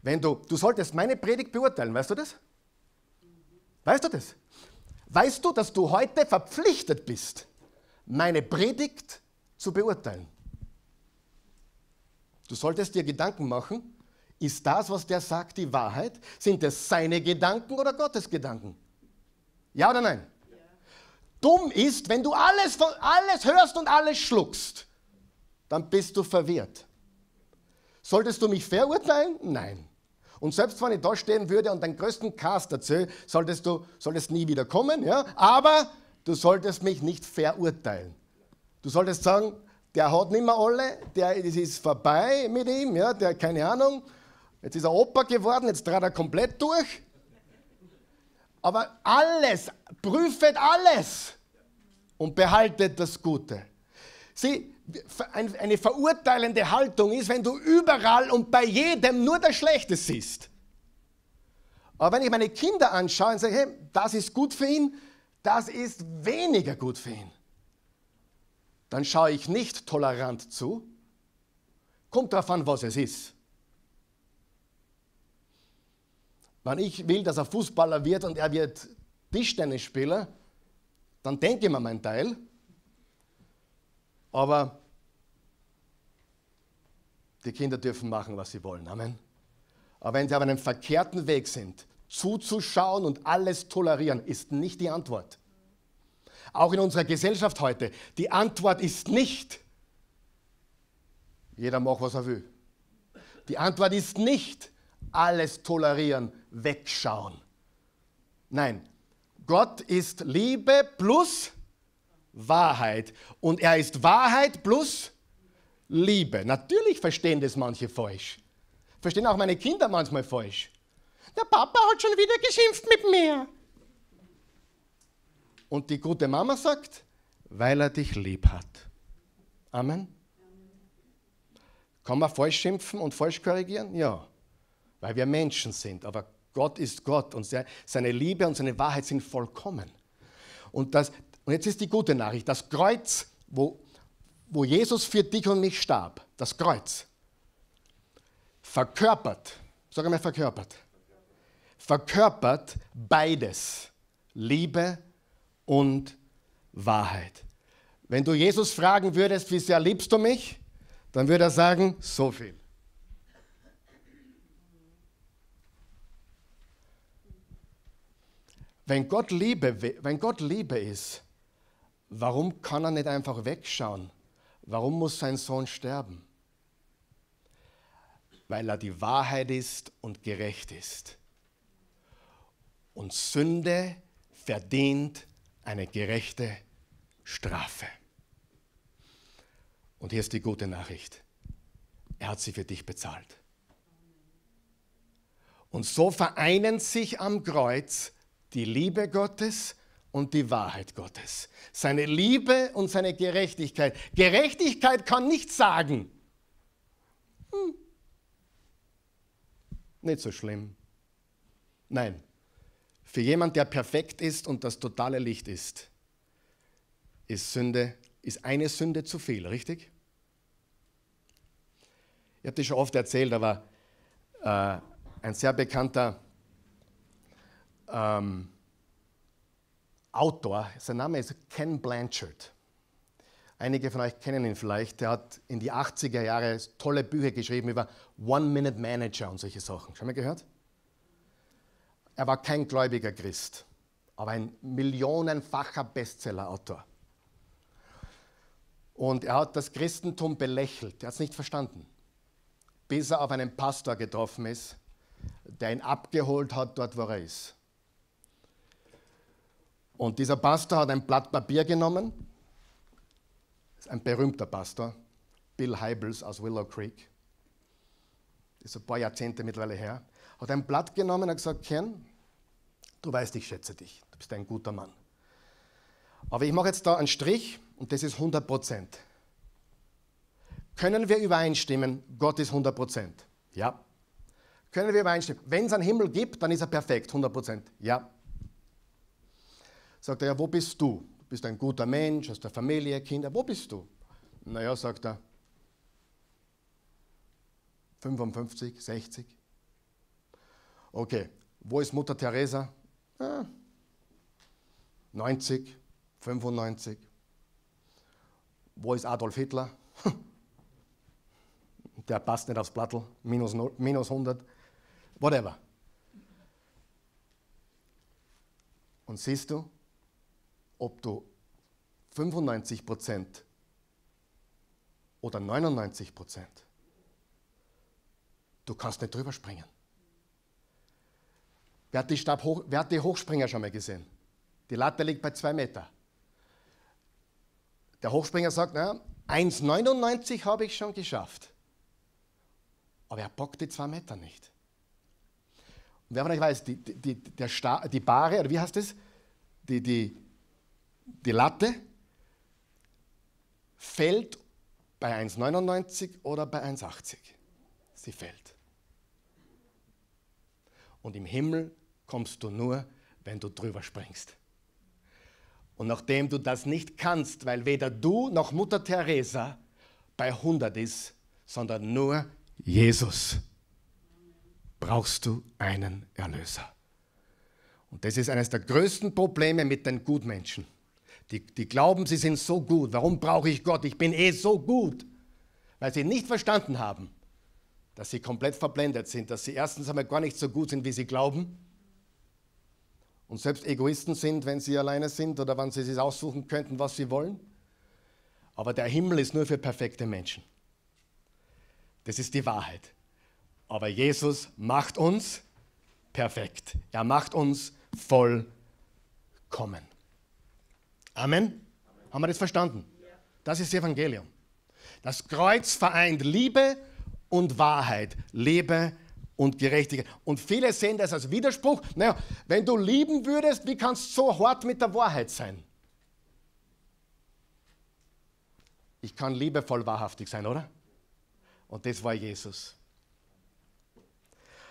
Speaker 1: Wenn du, du solltest meine Predigt beurteilen, weißt du das? Weißt du das? Weißt du, dass du heute verpflichtet bist, meine Predigt zu beurteilen? Du solltest dir Gedanken machen, ist das, was der sagt, die Wahrheit? Sind es seine Gedanken oder Gottes Gedanken? Ja oder nein? Ja. Dumm ist, wenn du alles, alles hörst und alles schluckst, dann bist du verwirrt. Solltest du mich verurteilen? Nein. Und selbst wenn ich da stehen würde und den größten Cast erzähle, solltest du solltest nie wieder kommen, ja? aber du solltest mich nicht verurteilen. Du solltest sagen, der hat nicht mehr alle, der, es ist vorbei mit ihm, ja? der, keine Ahnung, jetzt ist er Opa geworden, jetzt trat er komplett durch. Aber alles, prüfet alles und behaltet das Gute. Sieh, eine verurteilende Haltung ist, wenn du überall und bei jedem nur das Schlechte siehst. Aber wenn ich meine Kinder anschaue und sage, hey, das ist gut für ihn, das ist weniger gut für ihn, dann schaue ich nicht tolerant zu. Kommt darauf an, was es ist. Wenn ich will, dass er Fußballer wird und er wird Tischtennisspieler, dann denke ich mir meinen Teil. Aber die Kinder dürfen machen, was sie wollen. Amen. Aber wenn sie auf einem verkehrten Weg sind, zuzuschauen und alles tolerieren, ist nicht die Antwort. Auch in unserer Gesellschaft heute, die Antwort ist nicht, jeder macht, was er will. Die Antwort ist nicht, alles tolerieren, wegschauen. Nein, Gott ist Liebe plus Wahrheit. Und er ist Wahrheit plus Wahrheit. Liebe. Natürlich verstehen das manche falsch. Verstehen auch meine Kinder manchmal falsch. Der Papa hat schon wieder geschimpft mit mir. Und die gute Mama sagt, weil er dich lieb hat. Amen. Kann man falsch schimpfen und falsch korrigieren? Ja, weil wir Menschen sind. Aber Gott ist Gott und seine Liebe und seine Wahrheit sind vollkommen. Und, das, und jetzt ist die gute Nachricht. Das Kreuz, wo wo Jesus für dich und mich starb, das Kreuz, verkörpert, sag mal verkörpert, verkörpert beides, Liebe und Wahrheit. Wenn du Jesus fragen würdest, wie sehr liebst du mich, dann würde er sagen, so viel. Wenn Gott Liebe, wenn Gott Liebe ist, warum kann er nicht einfach wegschauen Warum muss sein Sohn sterben? Weil er die Wahrheit ist und gerecht ist. Und Sünde verdient eine gerechte Strafe. Und hier ist die gute Nachricht. Er hat sie für dich bezahlt. Und so vereinen sich am Kreuz die Liebe Gottes und die Wahrheit Gottes, seine Liebe und seine Gerechtigkeit. Gerechtigkeit kann nichts sagen. Hm. Nicht so schlimm. Nein, für jemand, der perfekt ist und das totale Licht ist, ist Sünde, ist eine Sünde zu viel, richtig? Ich habe das schon oft erzählt, aber äh, ein sehr bekannter ähm, Autor, sein Name ist Ken Blanchard. Einige von euch kennen ihn vielleicht. Er hat in die 80er Jahre tolle Bücher geschrieben über One-Minute-Manager und solche Sachen. Schon mal gehört? Er war kein gläubiger Christ, aber ein millionenfacher Bestseller-Autor. Und er hat das Christentum belächelt. Er hat es nicht verstanden. Bis er auf einen Pastor getroffen ist, der ihn abgeholt hat, dort, wo er ist. Und dieser Pastor hat ein Blatt Papier genommen, das ist ein berühmter Pastor, Bill Heibels aus Willow Creek, das ist ein paar Jahrzehnte mittlerweile her, hat ein Blatt genommen und gesagt, Ken, du weißt, ich schätze dich, du bist ein guter Mann. Aber ich mache jetzt da einen Strich und das ist 100 Prozent. Können wir übereinstimmen, Gott ist 100 Prozent? Ja. Können wir übereinstimmen? Wenn es einen Himmel gibt, dann ist er perfekt, 100 Prozent? Ja. Sagt er, ja, wo bist du? Du bist ein guter Mensch, hast eine Familie, Kinder, wo bist du? Naja, sagt er, 55, 60. Okay, wo ist Mutter Teresa? Ja, 90, 95. Wo ist Adolf Hitler? Der passt nicht aufs Plattel, minus, minus 100, whatever. Und siehst du, ob du 95 oder 99 du kannst nicht drüber springen. Wer hat, die Stab hoch, wer hat die Hochspringer schon mal gesehen? Die Latte liegt bei zwei Meter. Der Hochspringer sagt, 1,99 habe ich schon geschafft. Aber er bockt die zwei Meter nicht. Und wer von euch weiß, die, die, die, der Stab, die Bahre, oder wie heißt das? Die, die, die Latte fällt bei 1,99 oder bei 1,80. Sie fällt. Und im Himmel kommst du nur, wenn du drüber springst. Und nachdem du das nicht kannst, weil weder du noch Mutter Teresa bei 100 ist, sondern nur Jesus, brauchst du einen Erlöser. Und das ist eines der größten Probleme mit den Gutmenschen. Die, die glauben, sie sind so gut. Warum brauche ich Gott? Ich bin eh so gut. Weil sie nicht verstanden haben, dass sie komplett verblendet sind, dass sie erstens einmal gar nicht so gut sind, wie sie glauben und selbst Egoisten sind, wenn sie alleine sind oder wenn sie sich aussuchen könnten, was sie wollen. Aber der Himmel ist nur für perfekte Menschen. Das ist die Wahrheit. Aber Jesus macht uns perfekt. Er macht uns vollkommen. Amen. Haben wir das verstanden? Das ist das Evangelium. Das Kreuz vereint Liebe und Wahrheit, Liebe und Gerechtigkeit. Und viele sehen das als Widerspruch. Naja, wenn du lieben würdest, wie kannst du so hart mit der Wahrheit sein? Ich kann liebevoll wahrhaftig sein, oder? Und das war Jesus.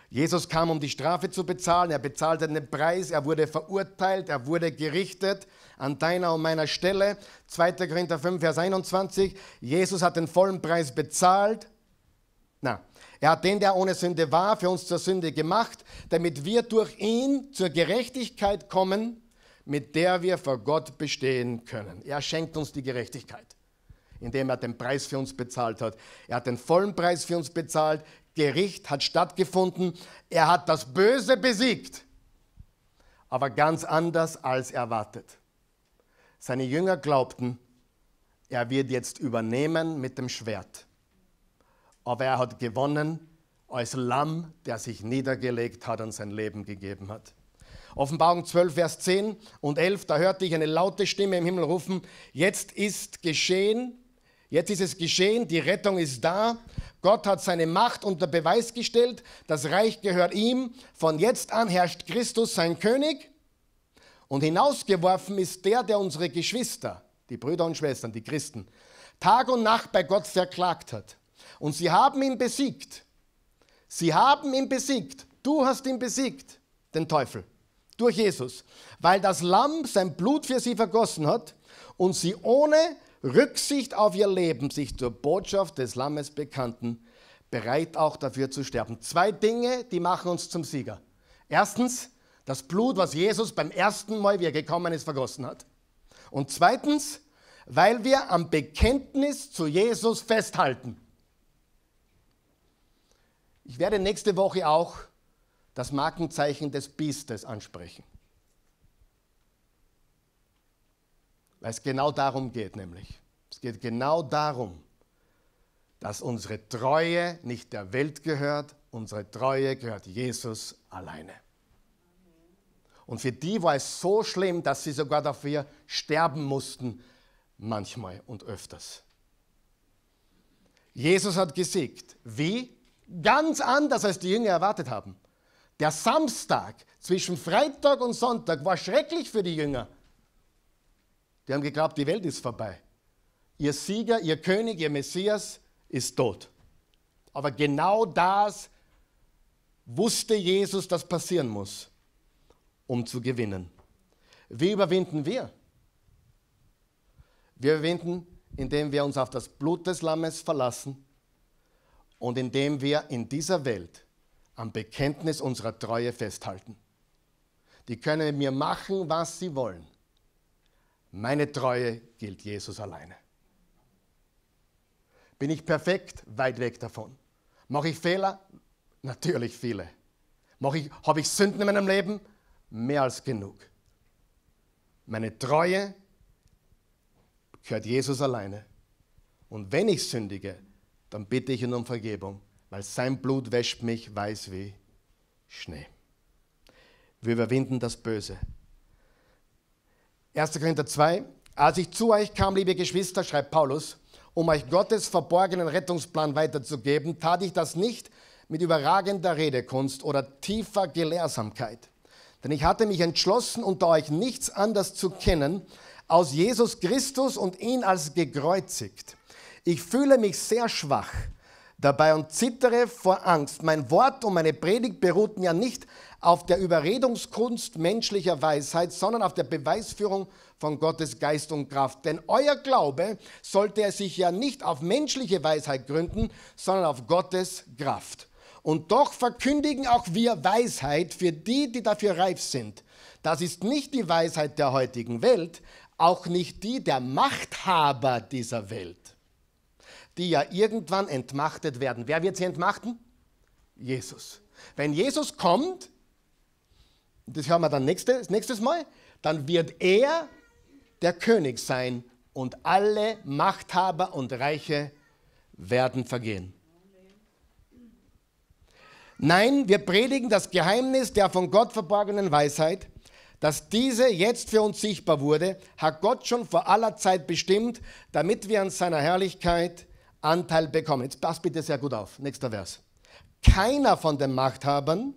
Speaker 1: Jesus kam, um die Strafe zu bezahlen. Er bezahlte den Preis. Er wurde verurteilt. Er wurde gerichtet an deiner und meiner Stelle. 2. Korinther 5, Vers 21. Jesus hat den vollen Preis bezahlt. Na, er hat den, der ohne Sünde war, für uns zur Sünde gemacht, damit wir durch ihn zur Gerechtigkeit kommen, mit der wir vor Gott bestehen können. Er schenkt uns die Gerechtigkeit, indem er den Preis für uns bezahlt hat. Er hat den vollen Preis für uns bezahlt. Gericht hat stattgefunden. Er hat das Böse besiegt, aber ganz anders als erwartet. Seine Jünger glaubten, er wird jetzt übernehmen mit dem Schwert. Aber er hat gewonnen als Lamm, der sich niedergelegt hat und sein Leben gegeben hat. Offenbarung 12, Vers 10 und 11, da hörte ich eine laute Stimme im Himmel rufen, jetzt ist geschehen, jetzt ist es geschehen, die Rettung ist da, Gott hat seine Macht unter Beweis gestellt, das Reich gehört ihm, von jetzt an herrscht Christus, sein König, und hinausgeworfen ist der, der unsere Geschwister, die Brüder und Schwestern, die Christen, Tag und Nacht bei Gott verklagt hat. Und sie haben ihn besiegt. Sie haben ihn besiegt. Du hast ihn besiegt, den Teufel, durch Jesus, weil das Lamm sein Blut für sie vergossen hat und sie ohne Rücksicht auf ihr Leben sich zur Botschaft des Lammes bekannten, bereit auch dafür zu sterben. Zwei Dinge, die machen uns zum Sieger. Erstens, das Blut, was Jesus beim ersten Mal, wie er gekommen ist, vergossen hat. Und zweitens, weil wir am Bekenntnis zu Jesus festhalten. Ich werde nächste Woche auch das Markenzeichen des Biestes ansprechen. Weil es genau darum geht, nämlich. Es geht genau darum, dass unsere Treue nicht der Welt gehört, unsere Treue gehört Jesus alleine. Und für die war es so schlimm, dass sie sogar dafür sterben mussten, manchmal und öfters. Jesus hat gesiegt. Wie? Ganz anders, als die Jünger erwartet haben. Der Samstag zwischen Freitag und Sonntag war schrecklich für die Jünger. Die haben geglaubt, die Welt ist vorbei. Ihr Sieger, ihr König, ihr Messias ist tot. Aber genau das wusste Jesus, dass passieren muss um zu gewinnen. Wie überwinden wir? Wir überwinden, indem wir uns auf das Blut des Lammes verlassen und indem wir in dieser Welt am Bekenntnis unserer Treue festhalten. Die können mit mir machen, was sie wollen. Meine Treue gilt Jesus alleine. Bin ich perfekt? Weit weg davon. Mache ich Fehler? Natürlich viele. ich, habe ich Sünden in meinem Leben? mehr als genug. Meine Treue gehört Jesus alleine. Und wenn ich sündige, dann bitte ich ihn um Vergebung, weil sein Blut wäscht mich weiß wie Schnee. Wir überwinden das Böse. 1. Korinther 2. Als ich zu euch kam, liebe Geschwister, schreibt Paulus, um euch Gottes verborgenen Rettungsplan weiterzugeben, tat ich das nicht mit überragender Redekunst oder tiefer Gelehrsamkeit denn ich hatte mich entschlossen, unter euch nichts anders zu kennen, aus Jesus Christus und ihn als gekreuzigt. Ich fühle mich sehr schwach dabei und zittere vor Angst. Mein Wort und meine Predigt beruhten ja nicht auf der Überredungskunst menschlicher Weisheit, sondern auf der Beweisführung von Gottes Geist und Kraft. Denn euer Glaube sollte er sich ja nicht auf menschliche Weisheit gründen, sondern auf Gottes Kraft. Und doch verkündigen auch wir Weisheit für die, die dafür reif sind. Das ist nicht die Weisheit der heutigen Welt, auch nicht die der Machthaber dieser Welt, die ja irgendwann entmachtet werden. Wer wird sie entmachten? Jesus. Wenn Jesus kommt, das hören wir dann nächstes, nächstes Mal, dann wird er der König sein und alle Machthaber und Reiche werden vergehen. Nein, wir predigen das Geheimnis der von Gott verborgenen Weisheit, dass diese jetzt für uns sichtbar wurde, hat Gott schon vor aller Zeit bestimmt, damit wir an seiner Herrlichkeit Anteil bekommen. Jetzt passt bitte sehr gut auf. Nächster Vers. Keiner von den Machthabern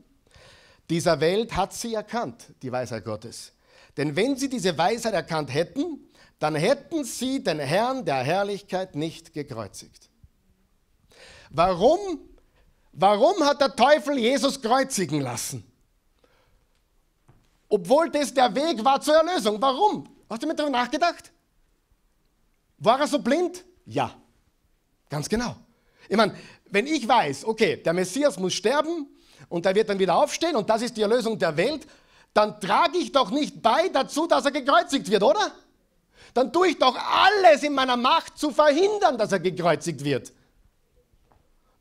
Speaker 1: dieser Welt hat sie erkannt, die Weisheit Gottes. Denn wenn sie diese Weisheit erkannt hätten, dann hätten sie den Herrn der Herrlichkeit nicht gekreuzigt. Warum Warum hat der Teufel Jesus kreuzigen lassen? Obwohl das der Weg war zur Erlösung. Warum? Hast du mir darüber nachgedacht? War er so blind? Ja, ganz genau. Ich meine, wenn ich weiß, okay, der Messias muss sterben und er wird dann wieder aufstehen und das ist die Erlösung der Welt, dann trage ich doch nicht bei dazu, dass er gekreuzigt wird, oder? Dann tue ich doch alles in meiner Macht zu verhindern, dass er gekreuzigt wird.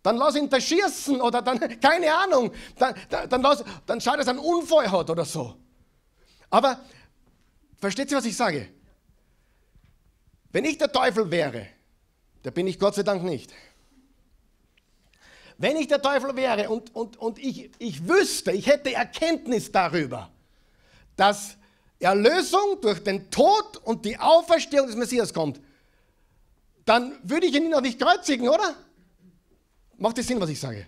Speaker 1: Dann lass ihn da schießen oder dann, keine Ahnung, dann, dann, dann, lass, dann schau, dass er einen Unfall hat oder so. Aber versteht ihr, was ich sage? Wenn ich der Teufel wäre, da bin ich Gott sei Dank nicht. Wenn ich der Teufel wäre und, und, und ich, ich wüsste, ich hätte Erkenntnis darüber, dass Erlösung durch den Tod und die Auferstehung des Messias kommt, dann würde ich ihn noch nicht kreuzigen, oder? Macht das Sinn, was ich sage?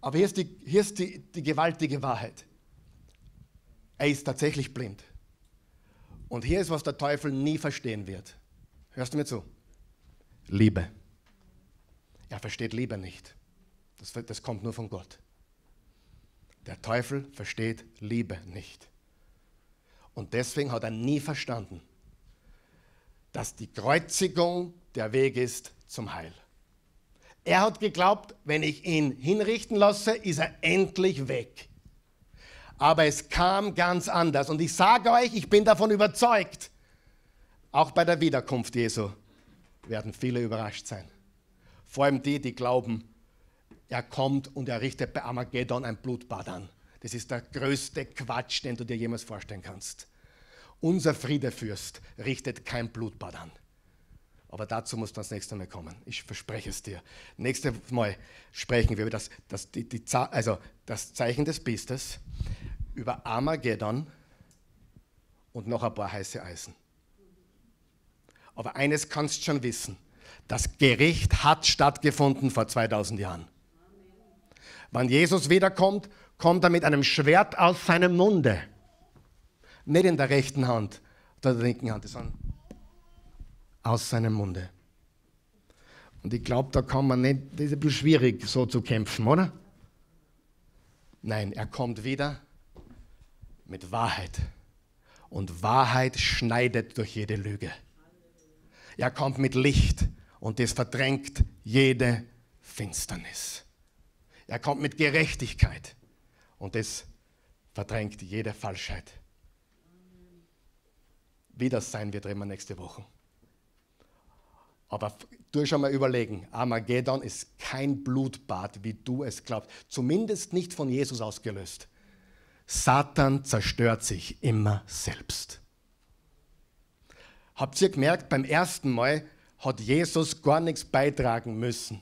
Speaker 1: Aber hier ist, die, hier ist die, die gewaltige Wahrheit. Er ist tatsächlich blind. Und hier ist, was der Teufel nie verstehen wird. Hörst du mir zu? Liebe. Er versteht Liebe nicht. Das, das kommt nur von Gott. Der Teufel versteht Liebe nicht. Und deswegen hat er nie verstanden, dass die Kreuzigung der Weg ist zum Heil. Er hat geglaubt, wenn ich ihn hinrichten lasse, ist er endlich weg. Aber es kam ganz anders. Und ich sage euch, ich bin davon überzeugt, auch bei der Wiederkunft Jesu werden viele überrascht sein. Vor allem die, die glauben, er kommt und er richtet bei Armageddon ein Blutbad an. Das ist der größte Quatsch, den du dir jemals vorstellen kannst. Unser Friedefürst richtet kein Blutbad an. Aber dazu muss man das nächste Mal kommen. Ich verspreche es dir. Nächstes Mal sprechen wir über das, das, die, die, also das Zeichen des Biestes, über Armageddon und noch ein paar heiße Eisen. Aber eines kannst du schon wissen. Das Gericht hat stattgefunden vor 2000 Jahren. Wenn Jesus wiederkommt, kommt er mit einem Schwert aus seinem Munde. Nicht in der rechten Hand oder der linken Hand, sondern aus seinem Munde. Und ich glaube, da kann man nicht, das ist ein bisschen schwierig, so zu kämpfen, oder? Nein, er kommt wieder mit Wahrheit. Und Wahrheit schneidet durch jede Lüge. Er kommt mit Licht und das verdrängt jede Finsternis. Er kommt mit Gerechtigkeit und das verdrängt jede Falschheit. Wie das sein wird, reden wir nächste Woche. Aber du schon mal überlegen, Armageddon ist kein Blutbad, wie du es glaubst. Zumindest nicht von Jesus ausgelöst. Satan zerstört sich immer selbst. Habt ihr gemerkt, beim ersten Mal hat Jesus gar nichts beitragen müssen.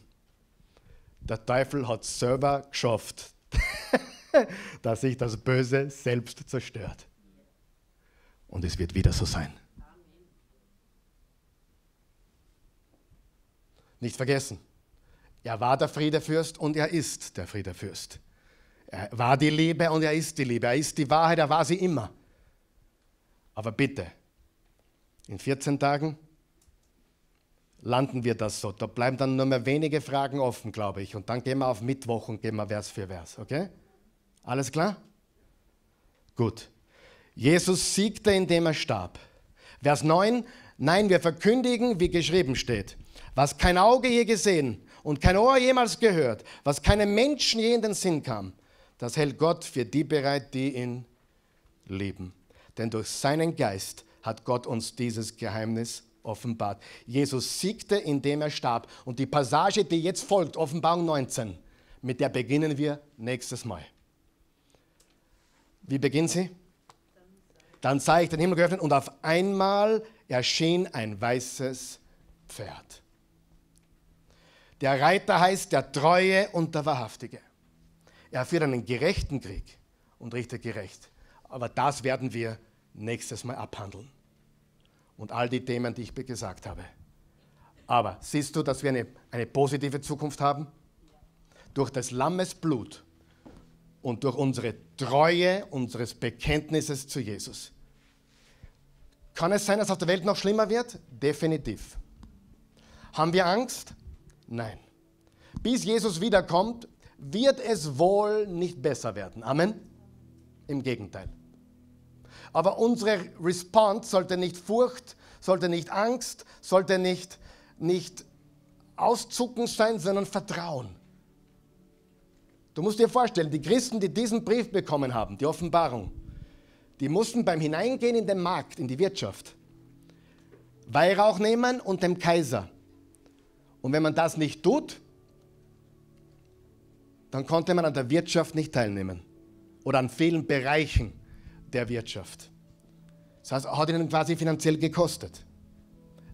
Speaker 1: Der Teufel hat es selber geschafft, dass sich das Böse selbst zerstört. Und es wird wieder so sein. Nicht vergessen, er war der Friedefürst und er ist der Friedefürst. Er war die Liebe und er ist die Liebe. Er ist die Wahrheit, er war sie immer. Aber bitte, in 14 Tagen landen wir das so. Da bleiben dann nur mehr wenige Fragen offen, glaube ich. Und dann gehen wir auf Mittwoch und gehen wir Vers für Vers. Okay? Alles klar? Gut. Jesus siegte, indem er starb. Vers 9. Nein, wir verkündigen, wie geschrieben steht was kein Auge je gesehen und kein Ohr jemals gehört, was keinem Menschen je in den Sinn kam, das hält Gott für die bereit, die ihn lieben. Denn durch seinen Geist hat Gott uns dieses Geheimnis offenbart. Jesus siegte, indem er starb. Und die Passage, die jetzt folgt, Offenbarung 19, mit der beginnen wir nächstes Mal. Wie beginnt sie? Dann sah ich den Himmel geöffnet und auf einmal erschien ein weißes Pferd. Der Reiter heißt der Treue und der Wahrhaftige. Er führt einen gerechten Krieg und richtet gerecht. Aber das werden wir nächstes Mal abhandeln. Und all die Themen, die ich gesagt habe. Aber siehst du, dass wir eine, eine positive Zukunft haben? Durch das Lammes Blut und durch unsere Treue, unseres Bekenntnisses zu Jesus. Kann es sein, dass auf der Welt noch schlimmer wird? Definitiv. Haben wir Angst? Nein. Bis Jesus wiederkommt, wird es wohl nicht besser werden. Amen. Im Gegenteil. Aber unsere Response sollte nicht Furcht, sollte nicht Angst, sollte nicht, nicht Auszucken sein, sondern Vertrauen. Du musst dir vorstellen, die Christen, die diesen Brief bekommen haben, die Offenbarung, die mussten beim Hineingehen in den Markt, in die Wirtschaft, Weihrauch nehmen und dem Kaiser und wenn man das nicht tut, dann konnte man an der Wirtschaft nicht teilnehmen oder an vielen Bereichen der Wirtschaft. Das heißt, hat ihnen quasi finanziell gekostet,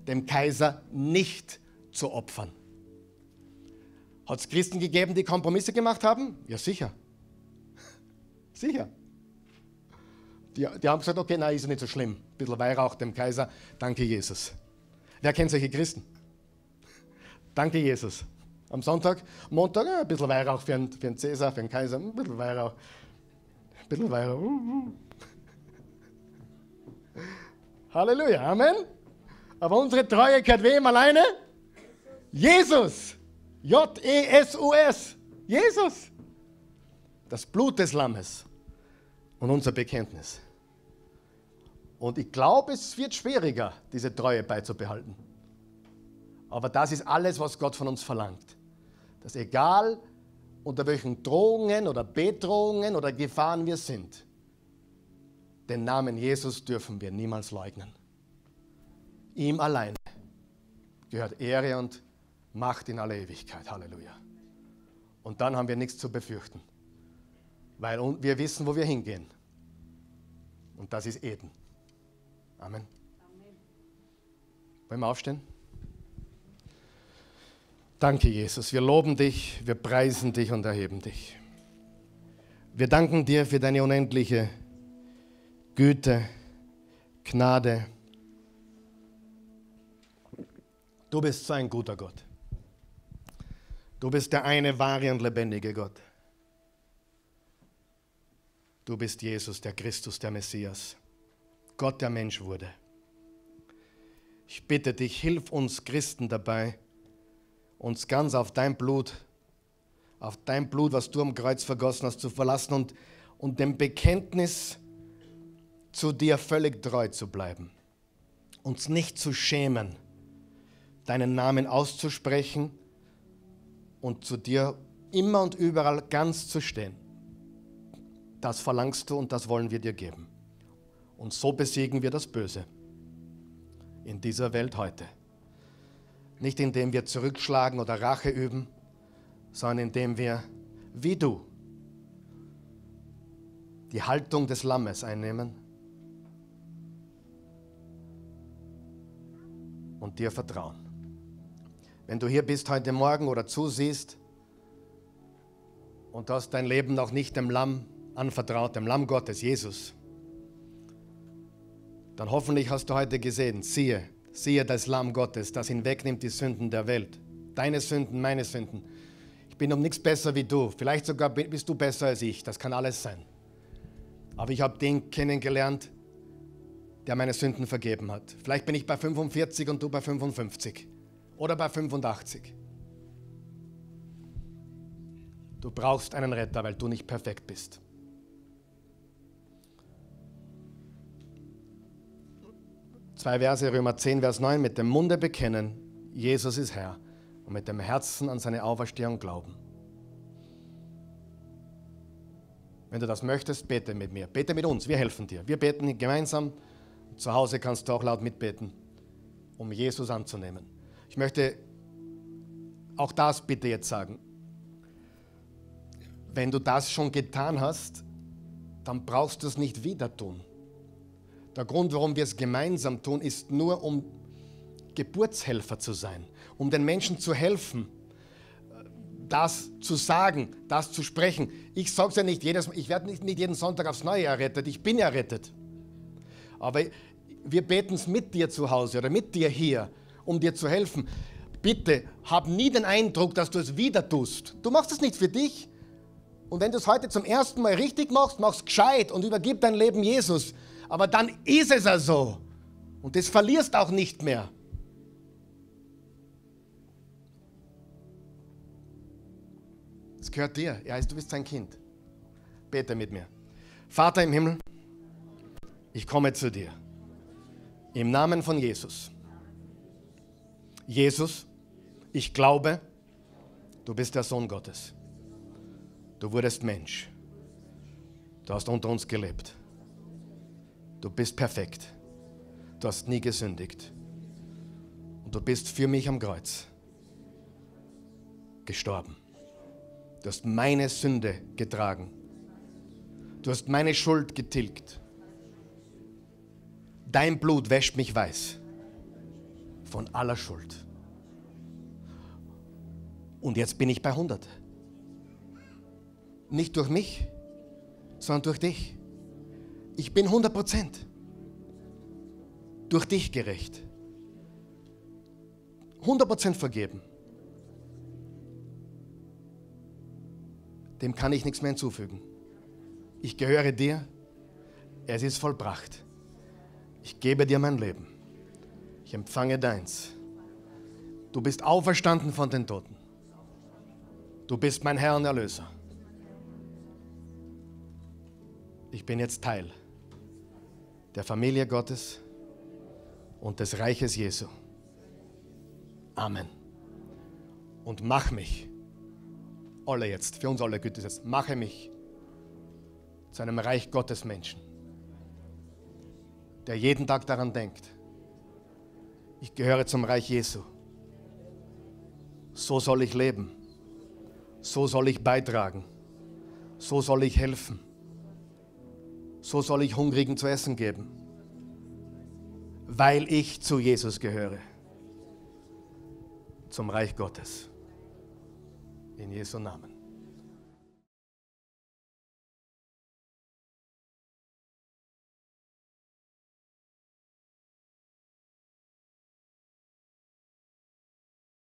Speaker 1: dem Kaiser nicht zu opfern. Hat es Christen gegeben, die Kompromisse gemacht haben? Ja, sicher. sicher. Die, die, haben gesagt, okay, na, ist ja nicht so schlimm. Ein bisschen Weihrauch dem Kaiser, danke Jesus. Wer kennt solche Christen? Danke, Jesus. Am Sonntag, Montag, ein bisschen Weihrauch für einen, für einen Cäsar, für einen Kaiser, ein bisschen Weihrauch. Ein bisschen Weihrauch. Halleluja, Amen. Aber unsere Treue gehört wem alleine? Jesus. J-E-S-U-S. Jesus. Das Blut des Lammes und unser Bekenntnis. Und ich glaube, es wird schwieriger, diese Treue beizubehalten. Aber das ist alles, was Gott von uns verlangt. Dass egal unter welchen Drohungen oder Bedrohungen oder Gefahren wir sind, den Namen Jesus dürfen wir niemals leugnen. Ihm allein gehört Ehre und Macht in aller Ewigkeit. Halleluja. Und dann haben wir nichts zu befürchten, weil wir wissen, wo wir hingehen. Und das ist Eden. Amen. Amen. Wollen wir aufstehen? Danke, Jesus. Wir loben dich, wir preisen dich und erheben dich. Wir danken dir für deine unendliche Güte, Gnade. Du bist so ein guter Gott. Du bist der eine wahre und lebendige Gott. Du bist Jesus, der Christus, der Messias, Gott, der Mensch wurde. Ich bitte dich, hilf uns Christen dabei, uns ganz auf dein Blut, auf dein Blut, was du am Kreuz vergossen hast, zu verlassen und, und dem Bekenntnis zu dir völlig treu zu bleiben. Uns nicht zu schämen, deinen Namen auszusprechen und zu dir immer und überall ganz zu stehen. Das verlangst du und das wollen wir dir geben. Und so besiegen wir das Böse in dieser Welt heute. Nicht indem wir zurückschlagen oder Rache üben, sondern indem wir, wie du, die Haltung des Lammes einnehmen und dir vertrauen. Wenn du hier bist heute Morgen oder zusiehst und du hast dein Leben noch nicht dem Lamm anvertraut, dem Lamm Gottes, Jesus, dann hoffentlich hast du heute gesehen, siehe, siehe das Lamm Gottes, das hinwegnimmt die Sünden der Welt. Deine Sünden, meine Sünden. Ich bin um nichts besser wie du. Vielleicht sogar bist du besser als ich. Das kann alles sein. Aber ich habe den kennengelernt, der meine Sünden vergeben hat. Vielleicht bin ich bei 45 und du bei 55 oder bei 85. Du brauchst einen Retter, weil du nicht perfekt bist. Zwei Verse, Römer 10, Vers 9. Mit dem Munde bekennen, Jesus ist Herr. Und mit dem Herzen an seine Auferstehung glauben. Wenn du das möchtest, bete mit mir. Bete mit uns. Wir helfen dir. Wir beten gemeinsam. Zu Hause kannst du auch laut mitbeten, um Jesus anzunehmen. Ich möchte auch das bitte jetzt sagen. Wenn du das schon getan hast, dann brauchst du es nicht wieder tun. Der Grund, warum wir es gemeinsam tun, ist nur, um Geburtshelfer zu sein, um den Menschen zu helfen, das zu sagen, das zu sprechen. Ich sage es ja nicht jedes Mal, ich werde nicht, nicht jeden Sonntag aufs Neue errettet, ich bin errettet. Aber wir beten es mit dir zu Hause oder mit dir hier, um dir zu helfen. Bitte hab nie den Eindruck, dass du es wieder tust. Du machst es nicht für dich. Und wenn du es heute zum ersten Mal richtig machst, mach es gescheit und übergib dein Leben Jesus aber dann ist es ja so. Und das verlierst auch nicht mehr. Es gehört dir. Er heißt, du bist sein Kind. Bete mit mir. Vater im Himmel, ich komme zu dir. Im Namen von Jesus. Jesus, ich glaube, du bist der Sohn Gottes. Du wurdest Mensch. Du hast unter uns gelebt. Du bist perfekt. Du hast nie gesündigt. Und du bist für mich am Kreuz gestorben. Du hast meine Sünde getragen. Du hast meine Schuld getilgt. Dein Blut wäscht mich weiß von aller Schuld. Und jetzt bin ich bei 100. Nicht durch mich, sondern durch dich ich bin 100% durch dich gerecht. 100% vergeben. Dem kann ich nichts mehr hinzufügen. Ich gehöre dir. Es ist vollbracht. Ich gebe dir mein Leben. Ich empfange deins. Du bist auferstanden von den Toten. Du bist mein Herr und Erlöser. Ich bin jetzt Teil der Familie Gottes und des Reiches Jesu. Amen. Und mach mich, alle jetzt, für uns alle gilt es jetzt, mache mich zu einem Reich Gottes Menschen, der jeden Tag daran denkt, ich gehöre zum Reich Jesu. So soll ich leben. So soll ich beitragen. So soll ich helfen so soll ich Hungrigen zu essen geben, weil ich zu Jesus gehöre, zum Reich Gottes. In Jesu Namen.